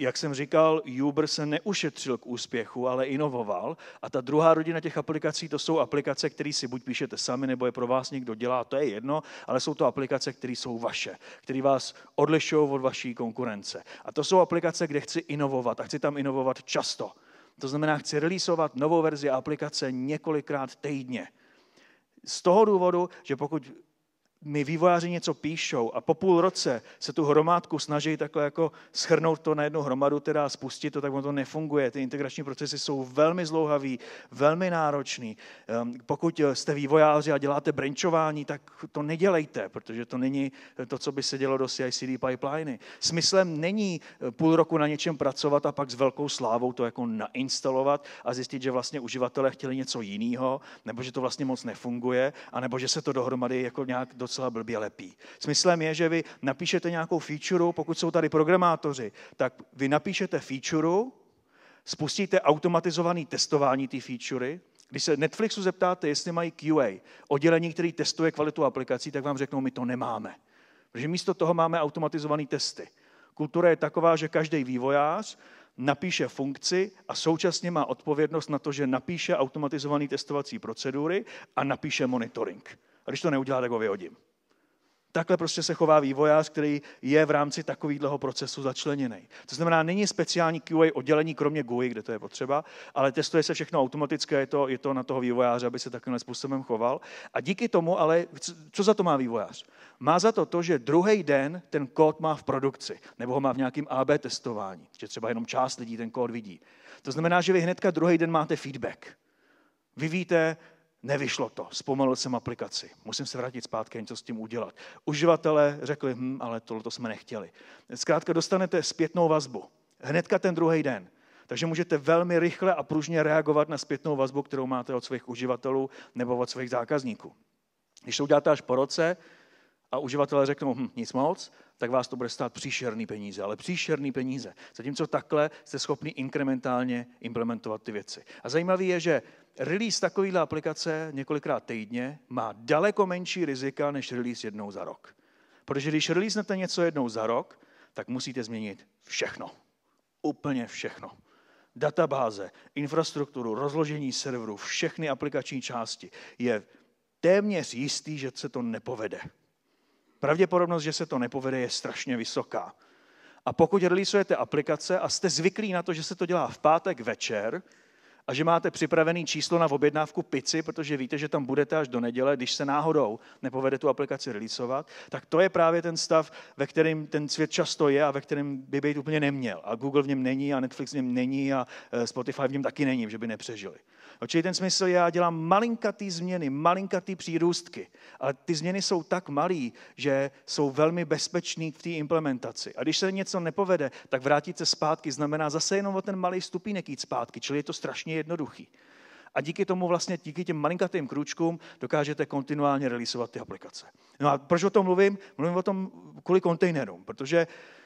jak jsem říkal, Uber se neušetřil k úspěchu, ale inovoval. A ta druhá rodina těch aplikací, to jsou aplikace, které si buď píšete sami, nebo je pro vás někdo dělá, to je jedno, ale jsou to aplikace, které jsou vaše, které vás odlišují od vaší konkurence. A to jsou aplikace, kde chci inovovat a chci tam inovovat často. To znamená, chci releaseovat novou verzi aplikace několikrát týdně. Z toho důvodu, že pokud mi vývojáři něco píšou a po půl roce se tu hromádku snaží takhle jako schrnout to na jednu hromadu, teda spustit to, tak ono to nefunguje. Ty integrační procesy jsou velmi zlouhavý, velmi náročný. Ehm, pokud jste vývojáři a děláte brančování, tak to nedělejte, protože to není to, co by se dělo do CICD pipeliny. Smyslem není eh, půl roku na něčem pracovat a pak s velkou slávou to jako nainstalovat a zjistit, že vlastně uživatelé chtěli něco jiného, nebo že to vlastně moc nefunguje, anebo že se to dohromady jako nějak do docela blbě lepí. Smyslem je, že vy napíšete nějakou feature, pokud jsou tady programátoři, tak vy napíšete feature, spustíte automatizované testování té feature, když se Netflixu zeptáte, jestli mají QA, oddělení, který testuje kvalitu aplikací, tak vám řeknou, my to nemáme. Protože místo toho máme automatizované testy. Kultura je taková, že každý vývojář napíše funkci a současně má odpovědnost na to, že napíše automatizované testovací procedury a napíše monitoring když to neudělá, tak ho vyhodím. Takhle prostě se chová vývojář, který je v rámci takového procesu začleněný. To znamená, není speciální QA oddělení, kromě GUI, kde to je potřeba, ale testuje se všechno automaticky, je to, je to na toho vývojáře, aby se takovým způsobem choval. A díky tomu, ale co za to má vývojář? Má za to to, že druhý den ten kód má v produkci, nebo ho má v nějakém AB testování, že třeba jenom část lidí ten kód vidí. To znamená, že vy hnedka druhý den máte feedback. Vy víte, Nevyšlo to, zpomalil jsem aplikaci, musím se vrátit zpátky a něco s tím udělat. Uživatelé řekli, hm, ale tohle jsme nechtěli. Zkrátka dostanete zpětnou vazbu, hnedka ten druhý den. Takže můžete velmi rychle a pružně reagovat na zpětnou vazbu, kterou máte od svých uživatelů nebo od svých zákazníků. Když to uděláte až po roce a uživatelé řeknou, hm, nic moc, tak vás to bude stát příšerný peníze, ale příšerný peníze. Zatímco takhle jste schopni inkrementálně implementovat ty věci. A zajímavé je, že release takovéhle aplikace několikrát týdně má daleko menší rizika než release jednou za rok. Protože když releasenete něco jednou za rok, tak musíte změnit všechno. Úplně všechno. Databáze, infrastrukturu, rozložení serveru, všechny aplikační části. Je téměř jistý, že se to nepovede. Pravděpodobnost, že se to nepovede, je strašně vysoká. A pokud releaseujete aplikace a jste zvyklí na to, že se to dělá v pátek večer, a že máte připravený číslo na objednávku pici, protože víte, že tam budete až do neděle, když se náhodou nepovede tu aplikaci releaseovat, tak to je právě ten stav, ve kterém ten svět často je a ve kterém by být úplně neměl. A Google v něm není a Netflix v něm není a eh, Spotify v něm taky není, že by nepřežili. Čili ten smysl já dělám malinkatý změny, malinkatý přírůstky, ale ty změny jsou tak malý, že jsou velmi bezpečný v té implementaci. A když se něco nepovede, tak vrátit se zpátky znamená zase jenom o ten malý stupínek jít zpátky, čili je to strašně jednoduchý. A díky tomu vlastně, díky těm malinkatým kručkům dokážete kontinuálně releaseovat ty aplikace. No a proč o tom mluvím? Mluvím o tom kvůli kontejnerům, protože uh,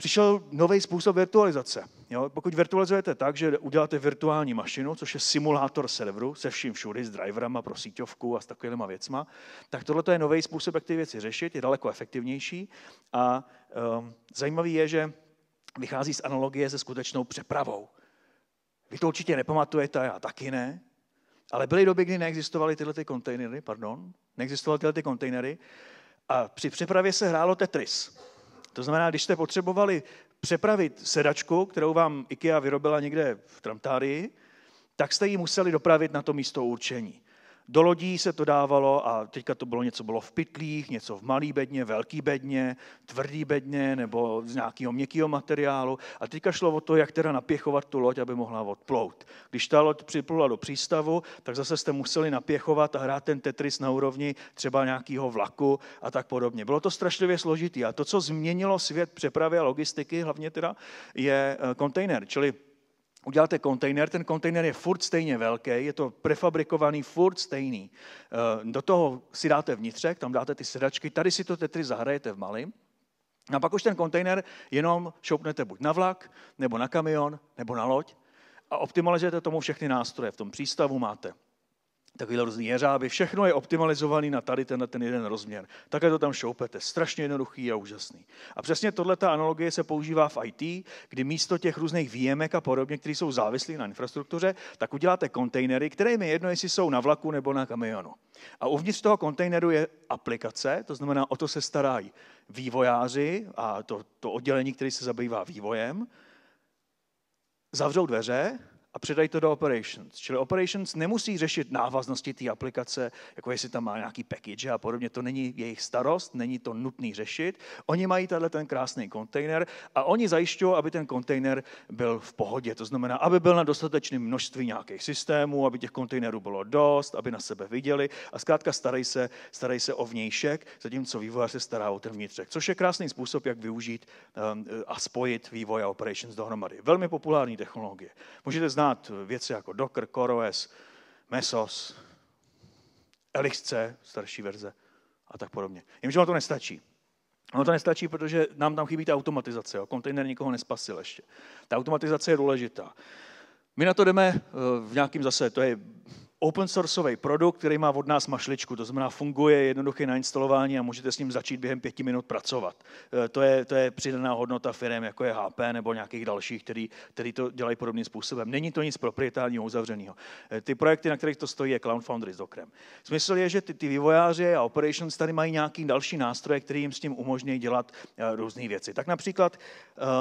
přišel nový způsob virtualizace. Jo? Pokud virtualizujete tak, že uděláte virtuální mašinu, což je simulátor serveru se vším všudy, s driverama pro síťovku a s takovýma věcma, tak tohle je nový způsob, jak ty věci řešit, je daleko efektivnější. A um, zajímavý je, že vychází z analogie se skutečnou přepravou. Vy to určitě nepamatujete, já taky ne, ale byly doby, kdy neexistovaly tyhle ty kontejnery, pardon, neexistovaly tyhle ty kontejnery a při přepravě se hrálo Tetris. To znamená, když jste potřebovali přepravit sedačku, kterou vám IKEA vyrobila někde v Tramtárii, tak jste ji museli dopravit na to místo určení. Do lodí se to dávalo a teďka to bylo něco bylo v pytlích, něco v malý bedně, velký bedně, tvrdý bedně nebo z nějakého měkkého materiálu. A teďka šlo o to, jak teda napěchovat tu loď, aby mohla odplout. Když ta loď připlula do přístavu, tak zase jste museli napěchovat a hrát ten Tetris na úrovni třeba nějakého vlaku a tak podobně. Bylo to strašlivě složitý. A to, co změnilo svět přepravy a logistiky, hlavně teda, je eh, kontejner. Čili uděláte kontejner, ten kontejner je furt stejně velký, je to prefabrikovaný, furt stejný. Eh, do toho si dáte vnitřek, tam dáte ty sedačky, tady si to tetry zahrajete v malém. A pak už ten kontejner jenom šoupnete buď na vlak, nebo na kamion, nebo na loď a optimalizujete tomu všechny nástroje. V tom přístavu máte takovýhle různý jeřáby, všechno je optimalizovaný na tady tenhle ten jeden rozměr. Takhle to tam šoupete, strašně jednoduchý a úžasný. A přesně tohle ta analogie se používá v IT, kdy místo těch různých výjemek a podobně, které jsou závislé na infrastruktuře, tak uděláte kontejnery, které mi je jedno, jestli jsou na vlaku nebo na kamionu. A uvnitř toho kontejneru je aplikace, to znamená, o to se starají vývojáři a to, to oddělení, které se zabývá vývojem, zavřou dveře a předají to do Operations. Čili Operations nemusí řešit návaznosti té aplikace, jako jestli tam má nějaký package a podobně. To není jejich starost, není to nutný řešit. Oni mají tenhle ten krásný kontejner a oni zajišťují, aby ten kontejner byl v pohodě. To znamená, aby byl na dostatečném množství nějakých systémů, aby těch kontejnerů bylo dost, aby na sebe viděli a zkrátka starají se, starají se o vnějšek, zatímco vývojář se stará o ten vnitřek, což je krásný způsob, jak využít eh, a spojit vývoj a Operations dohromady. Velmi populární technologie. Můžete znát věci jako Docker, CoreOS, Mesos, LXC, starší verze a tak podobně. Jenže vám to nestačí. Ono to nestačí, protože nám tam chybí ta automatizace. Jo. Kontejner nikoho nespasil ještě. Ta automatizace je důležitá. My na to jdeme eh, v nějakým zase, to je open sourceový produkt, který má od nás mašličku, to znamená funguje, jednoduché na instalování a můžete s ním začít během pěti minut pracovat. E, to je, to je přidaná hodnota firm, jako je HP nebo nějakých dalších, který, který to dělají podobným způsobem. Není to nic proprietárního, uzavřeného. E, ty projekty, na kterých to stojí, je Cloud Foundry s okrem. Smysl je, že ty, ty vývojáři a operations tady mají nějaký další nástroje, které jim s tím umožňují dělat e, různé věci. Tak například,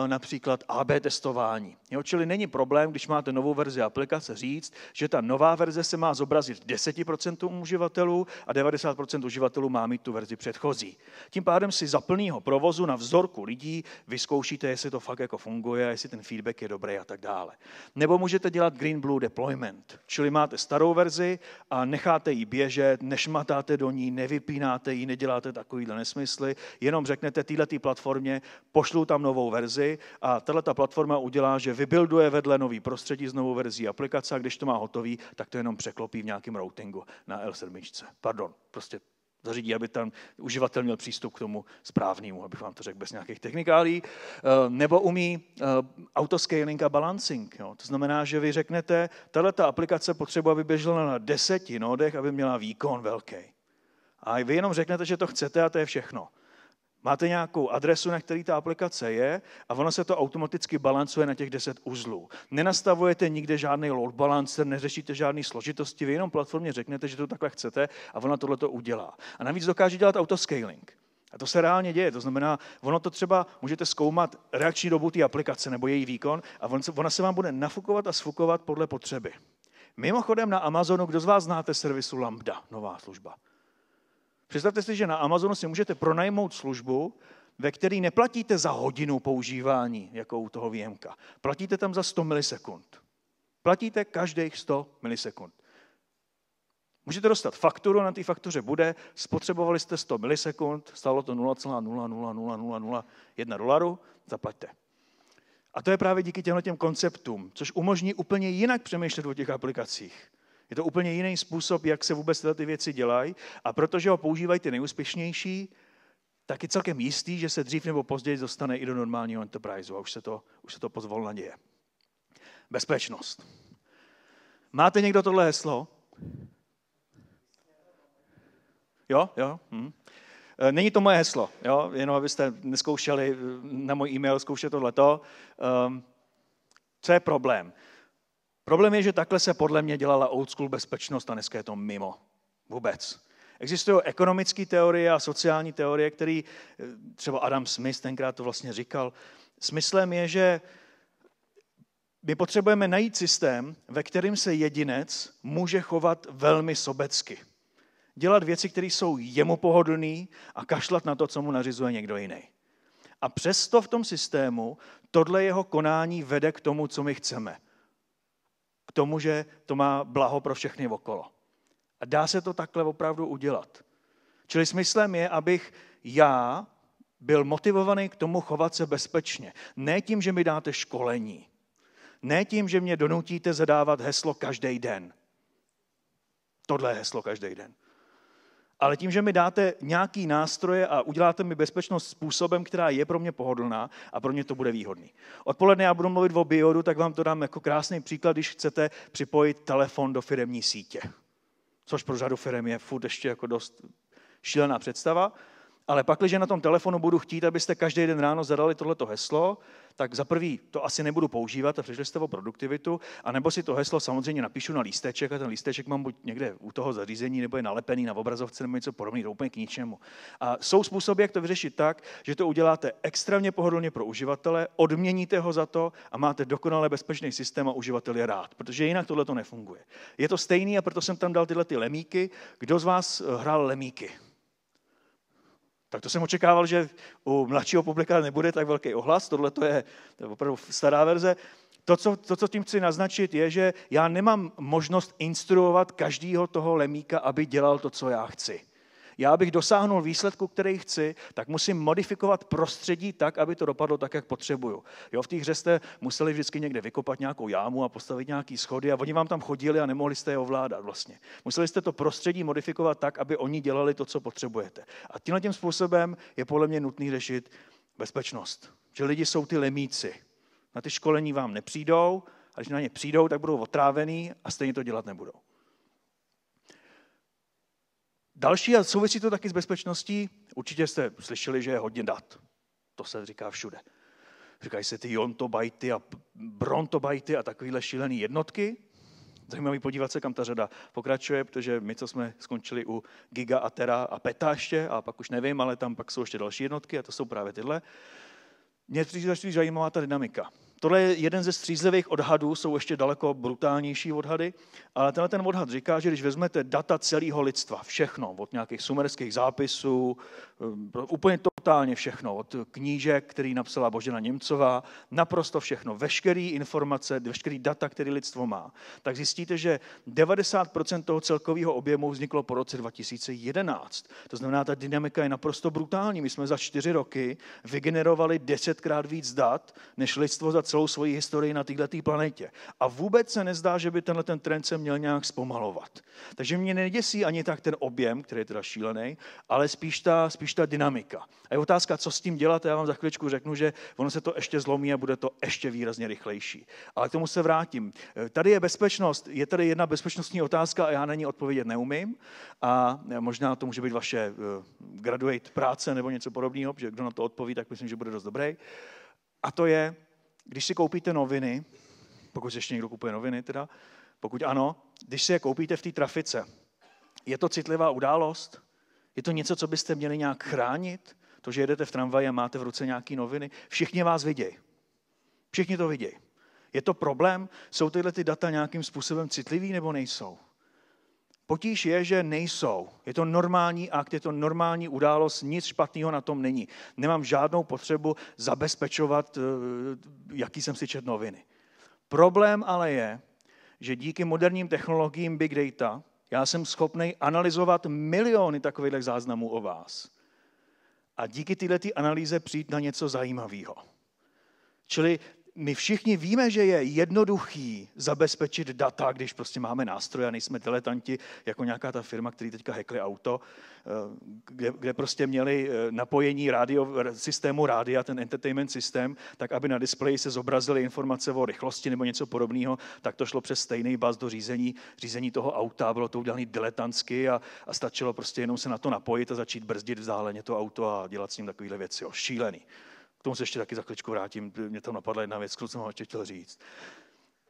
například AB testování. Jo, čili není problém, když máte novou verzi aplikace, říct, že ta nová verze se má má zobrazit 10% uživatelů a 90% uživatelů má mít tu verzi předchozí. Tím pádem si za plného provozu na vzorku lidí vyzkoušíte, jestli to fakt jako funguje, jestli ten feedback je dobrý a tak dále. Nebo můžete dělat Green Blue Deployment, čili máte starou verzi a necháte ji běžet, nešmatáte do ní, nevypínáte ji, neděláte takovýhle nesmysly, jenom řeknete téhle platformě, pošlu tam novou verzi a ta platforma udělá, že vybilduje vedle nový prostředí s novou verzí aplikace a když to má hotový, tak to jenom překl sklopí v nějakém routingu na L7. Pardon, prostě zařídí, aby ten uživatel měl přístup k tomu správnému, abych vám to řekl bez nějakých technikálí, eh, nebo umí eh, autoscaling a balancing. Jo. To znamená, že vy řeknete, tahle ta aplikace potřebuje, aby běžela na deseti nodech, aby měla výkon velký. A vy jenom řeknete, že to chcete a to je všechno. Máte nějakou adresu, na který ta aplikace je a ono se to automaticky balancuje na těch 10 uzlů. Nenastavujete nikde žádný load balancer, neřešíte žádné složitosti, vy jenom platformě řeknete, že to takhle chcete a ona tohle to udělá. A navíc dokáže dělat autoscaling. A to se reálně děje, to znamená, ono to třeba můžete zkoumat reakční dobu té aplikace nebo její výkon a se, ona se vám bude nafukovat a sfukovat podle potřeby. Mimochodem na Amazonu, kdo z vás znáte servisu Lambda, nová služba? Představte si, že na Amazonu si můžete pronajmout službu, ve které neplatíte za hodinu používání, jako u toho výjemka. Platíte tam za 100 milisekund. Platíte každých 100 milisekund. Můžete dostat fakturu, na té faktuře bude, spotřebovali jste 100 milisekund, stálo to 0,00001 dolaru, zaplaťte. A to je právě díky těmto těm konceptům, což umožní úplně jinak přemýšlet o těch aplikacích. Je to úplně jiný způsob, jak se vůbec tyhle ty věci dělají. A protože ho používají ty nejúspěšnější, tak je celkem jistý, že se dřív nebo později dostane i do normálního enterprise a už se to, už se to pozvolna děje. Bezpečnost. Máte někdo tohle heslo? Jo, jo. Hm. E, není to moje heslo, jo? jenom abyste neskoušeli e, na můj e-mail zkoušet tohleto. Um, co je problém? Problém je, že takhle se podle mě dělala old school bezpečnost a dneska je to mimo. Vůbec. Existují ekonomické teorie a sociální teorie, který eh, třeba Adam Smith tenkrát to vlastně říkal. Smyslem je, že my potřebujeme najít systém, ve kterém se jedinec může chovat velmi sobecky. Dělat věci, které jsou jemu pohodlné a kašlat na to, co mu nařizuje někdo jiný. A přesto v tom systému tohle jeho konání vede k tomu, co my chceme – k tomu, že to má blaho pro všechny okolo. A dá se to takhle opravdu udělat. Čili smyslem je, abych já byl motivovaný k tomu chovat se bezpečně. Ne tím, že mi dáte školení. Ne tím, že mě donutíte zadávat heslo každý den. Tohle je heslo každý den ale tím, že mi dáte nějaký nástroje a uděláte mi bezpečnost způsobem, která je pro mě pohodlná a pro mě to bude výhodný. Odpoledne já budu mluvit o biodu, tak vám to dám jako krásný příklad, když chcete připojit telefon do firemní sítě. Což pro řadu firm je furt ještě jako dost šílená představa, ale pak, když na tom telefonu budu chtít, abyste každý den ráno zadali tohleto heslo, tak za prvý to asi nebudu používat a přišli jste o produktivitu, anebo si to heslo samozřejmě napíšu na lísteček a ten lísteček mám buď někde u toho zařízení, nebo je nalepený na obrazovce nebo něco podobného, úplně k ničemu. A jsou způsoby, jak to vyřešit tak, že to uděláte extrémně pohodlně pro uživatele, odměníte ho za to a máte dokonale bezpečný systém a uživatel je rád, protože jinak tohle to nefunguje. Je to stejný a proto jsem tam dal tyhle ty lemíky. Kdo z vás eh, hrál lemíky? Tak to jsem očekával, že u mladšího publika nebude tak velký ohlas, tohle to je opravdu stará verze. To co, to, co tím chci naznačit, je, že já nemám možnost instruovat každého toho lemíka, aby dělal to, co já chci já bych dosáhnul výsledku, který chci, tak musím modifikovat prostředí tak, aby to dopadlo tak, jak potřebuju. Jo, v té hře jste museli vždycky někde vykopat nějakou jámu a postavit nějaký schody a oni vám tam chodili a nemohli jste je ovládat vlastně. Museli jste to prostředí modifikovat tak, aby oni dělali to, co potřebujete. A tímhle tím způsobem je podle mě nutný řešit bezpečnost. Že lidi jsou ty lemíci. Na ty školení vám nepřijdou, a když na ně přijdou, tak budou otrávený a stejně to dělat nebudou. Další, a souvisí to taky s bezpečností, určitě jste slyšeli, že je hodně dat. To se říká všude. Říkají se ty jontobajty a brontobajty a takovéhle šílené jednotky. Zajímavý podívat se, kam ta řada pokračuje, protože my, co jsme skončili u giga a tera a peta ještě, a pak už nevím, ale tam pak jsou ještě další jednotky a to jsou právě tyhle. Mě přijde zajímavá ta dynamika. Tohle je jeden ze střízlivých odhadů, jsou ještě daleko brutálnější odhady, ale tenhle ten odhad říká, že když vezmete data celého lidstva, všechno, od nějakých sumerských zápisů, eh, úplně to, totálně všechno, od knížek, který napsala Božena Němcová, naprosto všechno, veškeré informace, veškeré data, které lidstvo má, tak zjistíte, že 90% toho celkového objemu vzniklo po roce 2011. To znamená, ta dynamika je naprosto brutální. My jsme za čtyři roky vygenerovali desetkrát víc dat, než lidstvo za celou svoji historii na této planetě. A vůbec se nezdá, že by tenhle ten trend se měl nějak zpomalovat. Takže mě neděsí ani tak ten objem, který je teda šílený, ale spíš ta, spíš ta dynamika. A je otázka, co s tím dělat. Já vám za chvíličku řeknu, že ono se to ještě zlomí a bude to ještě výrazně rychlejší. Ale k tomu se vrátím. Tady je bezpečnost, je tady jedna bezpečnostní otázka a já na ní odpovědět neumím. A možná to může být vaše eh, graduate práce nebo něco podobného, protože kdo na to odpoví, tak myslím, že bude dost dobrý. A to je, když si koupíte noviny, pokud ještě někdo kupuje noviny teda, pokud ano, když si je koupíte v té trafice, je to citlivá událost? Je to něco, co byste měli nějak chránit? to, že jedete v tramvaji a máte v ruce nějaké noviny, všichni vás vidějí. Všichni to vidějí. Je to problém? Jsou tyhle ty data nějakým způsobem citlivý nebo nejsou? Potíž je, že nejsou. Je to normální akt, je to normální událost, nic špatného na tom není. Nemám žádnou potřebu zabezpečovat, eh, jaký jsem si čet noviny. Problém ale je, že díky moderním technologiím Big Data já jsem schopný analyzovat miliony takových záznamů o vás a díky této analýze přijít na něco zajímavého. Čili my všichni víme, že je jednoduchý zabezpečit data, když prostě máme nástroje a nejsme diletanti, jako nějaká ta firma, který teďka hekli auto, eh, kde, kde prostě měli eh, napojení rádio, systému rádia, ten entertainment systém, tak aby na displeji se zobrazily informace o rychlosti nebo něco podobného, tak to šlo přes stejný baz do řízení, řízení toho auta, bylo to udělané diletantsky a, a stačilo prostě jenom se na to napojit a začít brzdit vzdáleně to auto a dělat s ním takovéhle věci, jo, šílený. K tomu se ještě taky za chvíličku vrátím, mě tam napadla jedna věc, kterou jsem vám ještě chtěl říct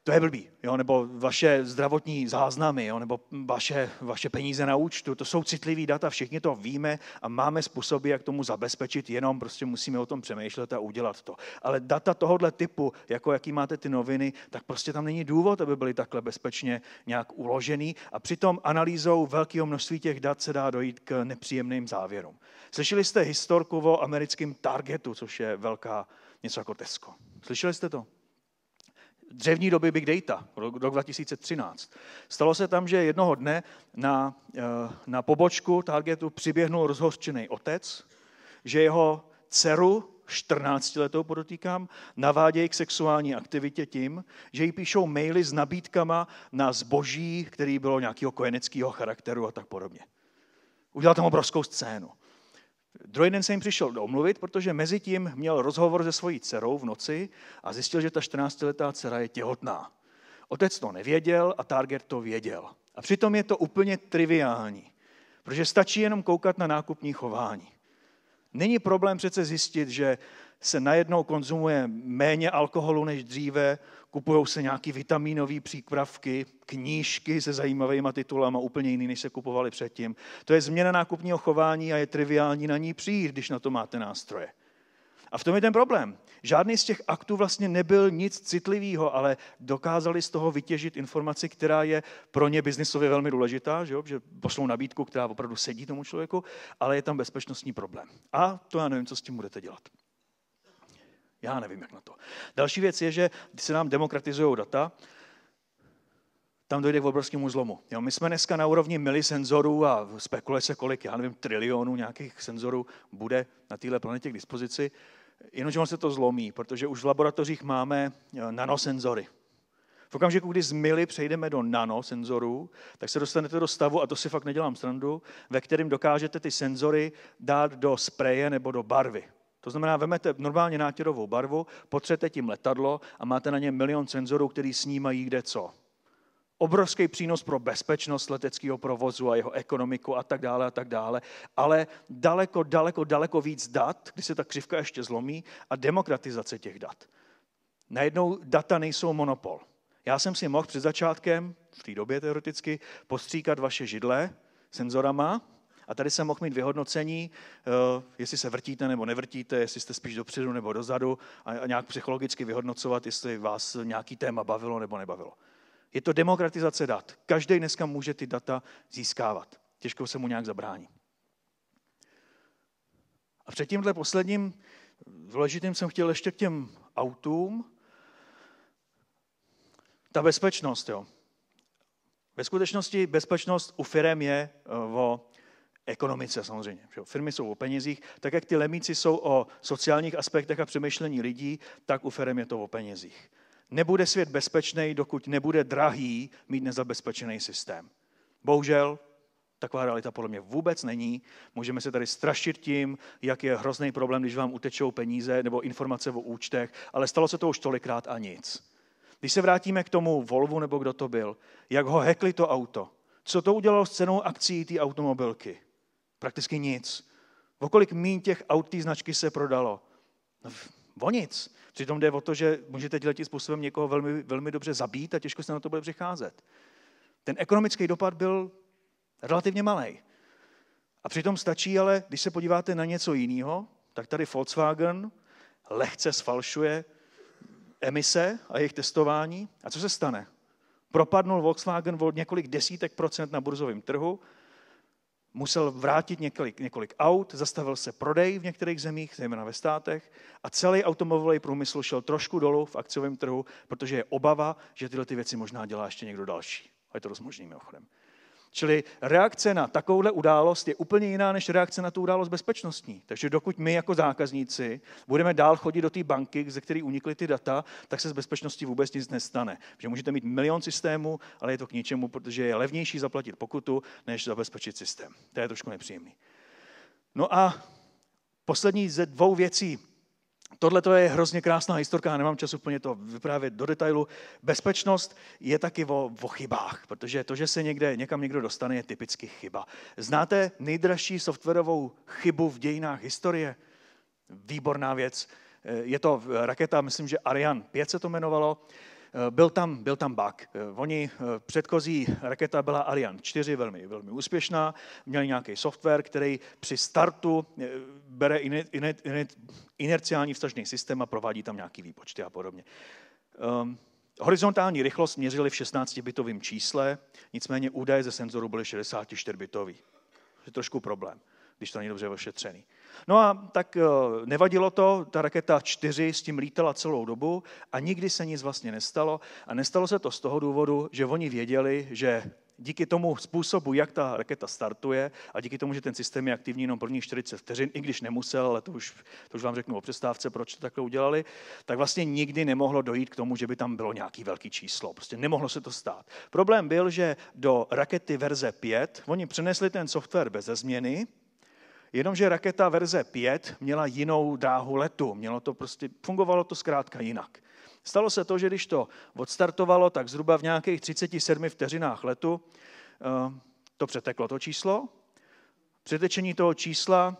to je blbý, jo? nebo vaše zdravotní záznamy, jo? nebo vaše, vaše peníze na účtu, to jsou citlivý data, všichni to víme a máme způsoby, jak tomu zabezpečit, jenom prostě musíme o tom přemýšlet a udělat to. Ale data tohohle typu, jako jaký máte ty noviny, tak prostě tam není důvod, aby byly takhle bezpečně nějak uložený a přitom analýzou velkého množství těch dat se dá dojít k nepříjemným závěrům. Slyšeli jste historku o americkém Targetu, což je velká, něco jako Tesco. Slyšeli jste to? dřevní doby Big Data, rok 2013. Stalo se tam, že jednoho dne na, eh, na pobočku Targetu přiběhnul rozhořčený otec, že jeho dceru, 14 letou podotýkám, navádějí k sexuální aktivitě tím, že jí píšou maily s nabídkama na zboží, který bylo nějakého kojeneckého charakteru a tak podobně. Udělal tam obrovskou scénu. Druhý den se jim přišel domluvit, protože mezi tím měl rozhovor se svojí dcerou v noci a zjistil, že ta 14-letá dcera je těhotná. Otec to nevěděl a Target to věděl. A přitom je to úplně triviální, protože stačí jenom koukat na nákupní chování. Není problém přece zjistit, že se najednou konzumuje méně alkoholu než dříve, kupují se nějaké vitaminové přípravky, knížky se zajímavými titulama, úplně jiný, než se kupovali předtím. To je změna nákupního chování a je triviální na ní přijít, když na to máte nástroje. A v tom je ten problém. Žádný z těch aktů vlastně nebyl nic citlivého, ale dokázali z toho vytěžit informaci, která je pro ně biznisově velmi důležitá, že, jo? že poslou nabídku, která opravdu sedí tomu člověku, ale je tam bezpečnostní problém. A to já nevím, co s tím budete dělat. Já nevím, jak na to. Další věc je, že když se nám demokratizují data, tam dojde k obrovskému zlomu. Jo, my jsme dneska na úrovni milisenzorů a spekuluje se, kolik, já nevím, trilionů nějakých senzorů bude na téhle planetě k dispozici, jenomže on se to zlomí, protože už v laboratořích máme eh, nanosenzory. V okamžiku, kdy z mily přejdeme do nanosenzorů, tak se dostanete do stavu, a to si fakt nedělám srandu, ve kterém dokážete ty senzory dát do spreje nebo do barvy. To znamená, vemete normálně nátěrovou barvu, potřete tím letadlo a máte na něm milion senzorů, který snímají kde co. Obrovský přínos pro bezpečnost leteckého provozu a jeho ekonomiku a tak dále a tak dále, ale daleko, daleko, daleko víc dat, kdy se ta křivka ještě zlomí a demokratizace těch dat. Najednou data nejsou monopol. Já jsem si mohl před začátkem, v té době teoreticky, postříkat vaše židle senzorama, a tady jsem mohl mít vyhodnocení, eh, jestli se vrtíte nebo nevrtíte, jestli jste spíš dopředu nebo dozadu a nějak psychologicky vyhodnocovat, jestli vás nějaký téma bavilo nebo nebavilo. Je to demokratizace dat. Každý dneska může ty data získávat. Těžko se mu nějak zabrání. A před tímhle posledním důležitým jsem chtěl ještě k těm autům. Ta bezpečnost, jo. Ve skutečnosti bezpečnost u firem je eh, o ekonomice samozřejmě. Že? Firmy jsou o penězích, tak jak ty lemíci jsou o sociálních aspektech a přemýšlení lidí, tak u firm je to o penězích. Nebude svět bezpečný, dokud nebude drahý mít nezabezpečený systém. Bohužel, taková realita podle mě vůbec není. Můžeme se tady strašit tím, jak je hrozný problém, když vám utečou peníze nebo informace o účtech, ale stalo se to už tolikrát a nic. Když se vrátíme k tomu Volvu, nebo kdo to byl, jak ho hekli to auto, co to udělalo s cenou akcí té automobilky? Prakticky nic. O kolik mín těch aut té značky se prodalo? No, o nic. Přitom jde o to, že můžete tímhle způsobem někoho velmi, velmi dobře zabít a těžko se na to bude přicházet. Ten ekonomický dopad byl relativně malý. A přitom stačí, ale když se podíváte na něco jiného, tak tady Volkswagen lehce sfalšuje emise a jejich testování. A co se stane? Propadnul Volkswagen o několik desítek procent na burzovém trhu musel vrátit několik, několik aut, zastavil se prodej v některých zemích, zejména ve státech, a celý automobilový průmysl šel trošku dolů v akciovém trhu, protože je obava, že tyhle ty věci možná dělá ještě někdo další. A je to rozmožný mimochodem. Čili reakce na takovouhle událost je úplně jiná než reakce na tu událost bezpečnostní. Takže dokud my jako zákazníci budeme dál chodit do té banky, ze které unikly ty data, tak se z bezpečnosti vůbec nic nestane. Že můžete mít milion systémů, ale je to k ničemu, protože je levnější zaplatit pokutu, než zabezpečit systém. To je trošku nepříjemný. No a poslední ze dvou věcí, Tohle to je hrozně krásná historka, nemám čas úplně to vyprávět do detailu. Bezpečnost je taky o, o chybách, protože to, že se někde někam někdo dostane, je typicky chyba. Znáte nejdražší softwarovou chybu v dějinách historie? Výborná věc. Je to raketa, myslím, že Ariane 5 se to jmenovalo. Eh, byl tam, byl tam bug. Eh, oni, eh, předchozí raketa byla Ariane 4, velmi, velmi úspěšná, měli nějaký software, který při startu bere inerciální vstažný systém a provádí tam nějaký výpočty a podobně. Ehm, horizontální rychlost měřili v 16-bitovém čísle, nicméně údaje ze senzoru byly 64-bitový. Je trošku problém, když to není dobře ošetřený. No a tak eh, nevadilo to, ta raketa 4 s tím lítala celou dobu a nikdy se nic vlastně nestalo. A nestalo se to z toho důvodu, že oni věděli, že díky tomu způsobu, jak ta raketa startuje a díky tomu, že ten systém je aktivní jenom prvních 40 vteřin, i když nemusel, ale to už, to už vám řeknu o přestávce, proč to takhle udělali, tak vlastně nikdy nemohlo dojít k tomu, že by tam bylo nějaký velký číslo. Prostě nemohlo se to stát. Problém byl, že do rakety verze 5 oni přenesli ten software bez změny, Jenomže raketa verze 5 měla jinou dráhu letu, mělo to prostě, fungovalo to zkrátka jinak. Stalo se to, že když to odstartovalo, tak zhruba v nějakých 37 vteřinách letu eh, to přeteklo to číslo. Přetečení toho čísla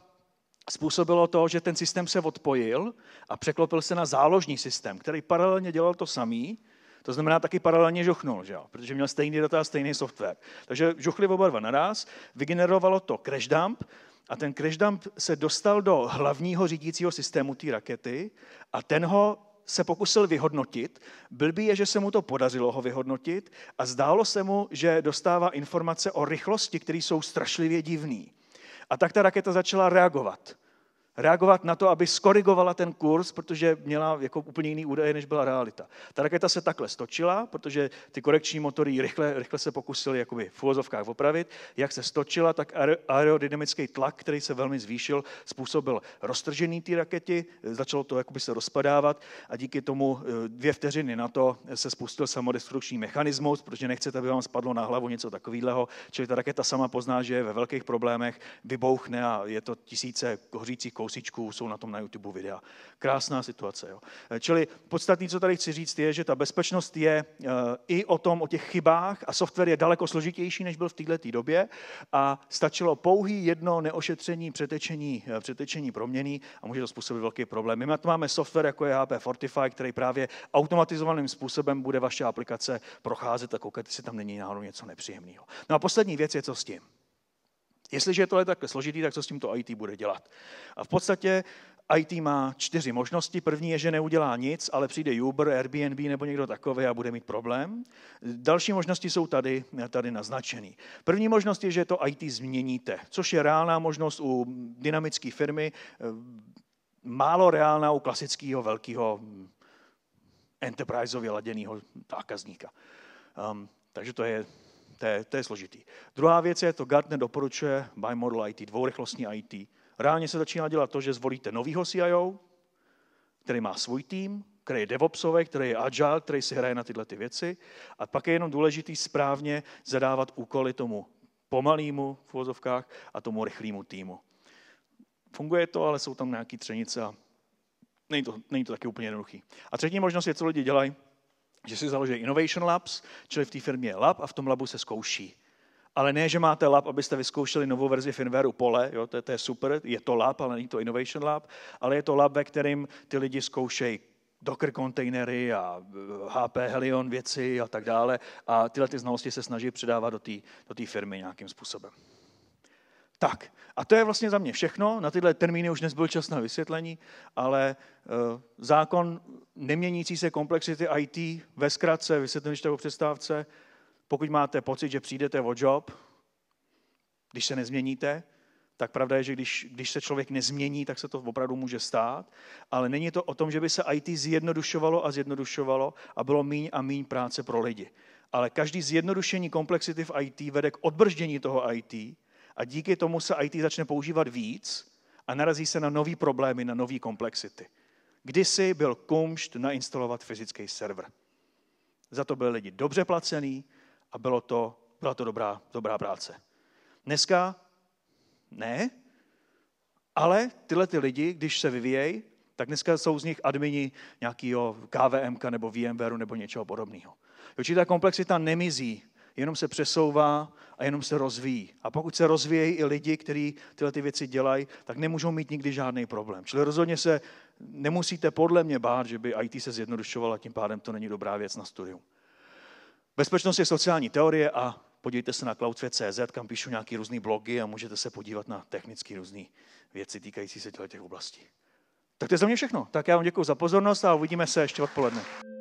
způsobilo to, že ten systém se odpojil a překlopil se na záložní systém, který paralelně dělal to samý, to znamená, taky paralelně žochnul, že jo? protože měl stejný data a stejný software. Takže žuchli oba dva naraz, vygenerovalo to crash dump, a ten crash dump se dostal do hlavního řídícího systému té rakety a ten ho se pokusil vyhodnotit. Byl by je, že se mu to podařilo ho vyhodnotit a zdálo se mu, že dostává informace o rychlosti, které jsou strašlivě divné. A tak ta raketa začala reagovat reagovat na to, aby skorigovala ten kurz, protože měla jako úplně jiný údaje, než byla realita. Ta raketa se takhle stočila, protože ty korekční motory rychle, rychle se pokusili jakoby v uvozovkách opravit. Jak se stočila, tak aerodynamický tlak, který se velmi zvýšil, způsobil roztržení té rakety, začalo to jakoby se rozpadávat a díky tomu e, dvě vteřiny na to se spustil samodestrukční mechanismus, protože nechcete, aby vám spadlo na hlavu něco takového, čili ta raketa sama pozná, že je ve velkých problémech, vybouchne a je to tisíce hořících kousů kousíčků jsou na tom na YouTube videa. Krásná situace. Jo. Eh, čili podstatný, co tady chci říct, je, že ta bezpečnost je eh, i o tom, o těch chybách a software je daleko složitější, než byl v této době a stačilo pouhý jedno neošetření přetečení, eh, přetečení proměny a může to způsobit velký problém. My máme software, jako je HP Fortify, který právě automatizovaným způsobem bude vaše aplikace procházet a koukat, jestli tam není náhodou něco nepříjemného. No a poslední věc je, co s tím. Jestliže je tohle takhle složitý, tak co s tímto IT bude dělat? A v podstatě IT má čtyři možnosti. První je, že neudělá nic, ale přijde Uber, Airbnb nebo někdo takový a bude mít problém. Další možnosti jsou tady, tady naznačené. První možnost je, že to IT změníte, což je reálná možnost u dynamické firmy, eh, málo reálná u klasického velkého hm, enterpriseově laděného zákazníka. Um, takže to je to je, to je složitý. Druhá věc je, to Gartner doporučuje by model IT, dvourychlostní IT. Reálně se začíná dělat to, že zvolíte novýho CIO, který má svůj tým, který je DevOpsový, který je agile, který si hraje na tyhle ty věci. A pak je jenom důležitý správně zadávat úkoly tomu pomalýmu v vozovkách a tomu rychlému týmu. Funguje to, ale jsou tam nějaké třenice a není to, není to taky úplně jednoduchý. A třetí možnost je, co lidi dělají, že si založí Innovation Labs, čili v té firmě je lab a v tom labu se zkouší. Ale ne, že máte lab, abyste vyzkoušeli novou verzi firmwareu pole, jo, to, je, to je super, je to lab, ale není to Innovation Lab, ale je to lab, ve kterém ty lidi zkoušejí Docker kontejnery a HP eh, Helion věci a tak dále. A tyhle ty znalosti se snaží předávat do té do firmy nějakým způsobem. Tak, a to je vlastně za mě všechno. Na tyhle termíny už nezbyl čas na vysvětlení, ale eh, zákon neměnící se komplexity IT ve zkratce, vysvětlení to přestávce, pokud máte pocit, že přijdete o job, když se nezměníte, tak pravda je, že když, když se člověk nezmění, tak se to opravdu může stát, ale není to o tom, že by se IT zjednodušovalo a zjednodušovalo a bylo míň a míň práce pro lidi. Ale každý zjednodušení komplexity v IT vede k odbrždění toho IT, a díky tomu se IT začne používat víc a narazí se na nové problémy, na nové komplexity. Kdysi byl kumšt nainstalovat fyzický server. Za to byli lidi dobře placený a bylo to, byla to dobrá, dobrá práce. Dneska ne, ale tyhle ty lidi, když se vyvíjejí, tak dneska jsou z nich admini nějakého KVM nebo VMware nebo něčeho podobného. Určitá komplexita nemizí jenom se přesouvá a jenom se rozvíjí. A pokud se rozvíjejí i lidi, kteří tyhle ty věci dělají, tak nemůžou mít nikdy žádný problém. Čili rozhodně se nemusíte podle mě bát, že by IT se zjednodušovala, tím pádem to není dobrá věc na studium. Bezpečnost je sociální teorie a podívejte se na cloudfit.cz, kam píšu nějaký různý blogy a můžete se podívat na technické různé věci týkající se těch oblastí. Tak to je za mě všechno. Tak já vám děkuji za pozornost a uvidíme se ještě odpoledne.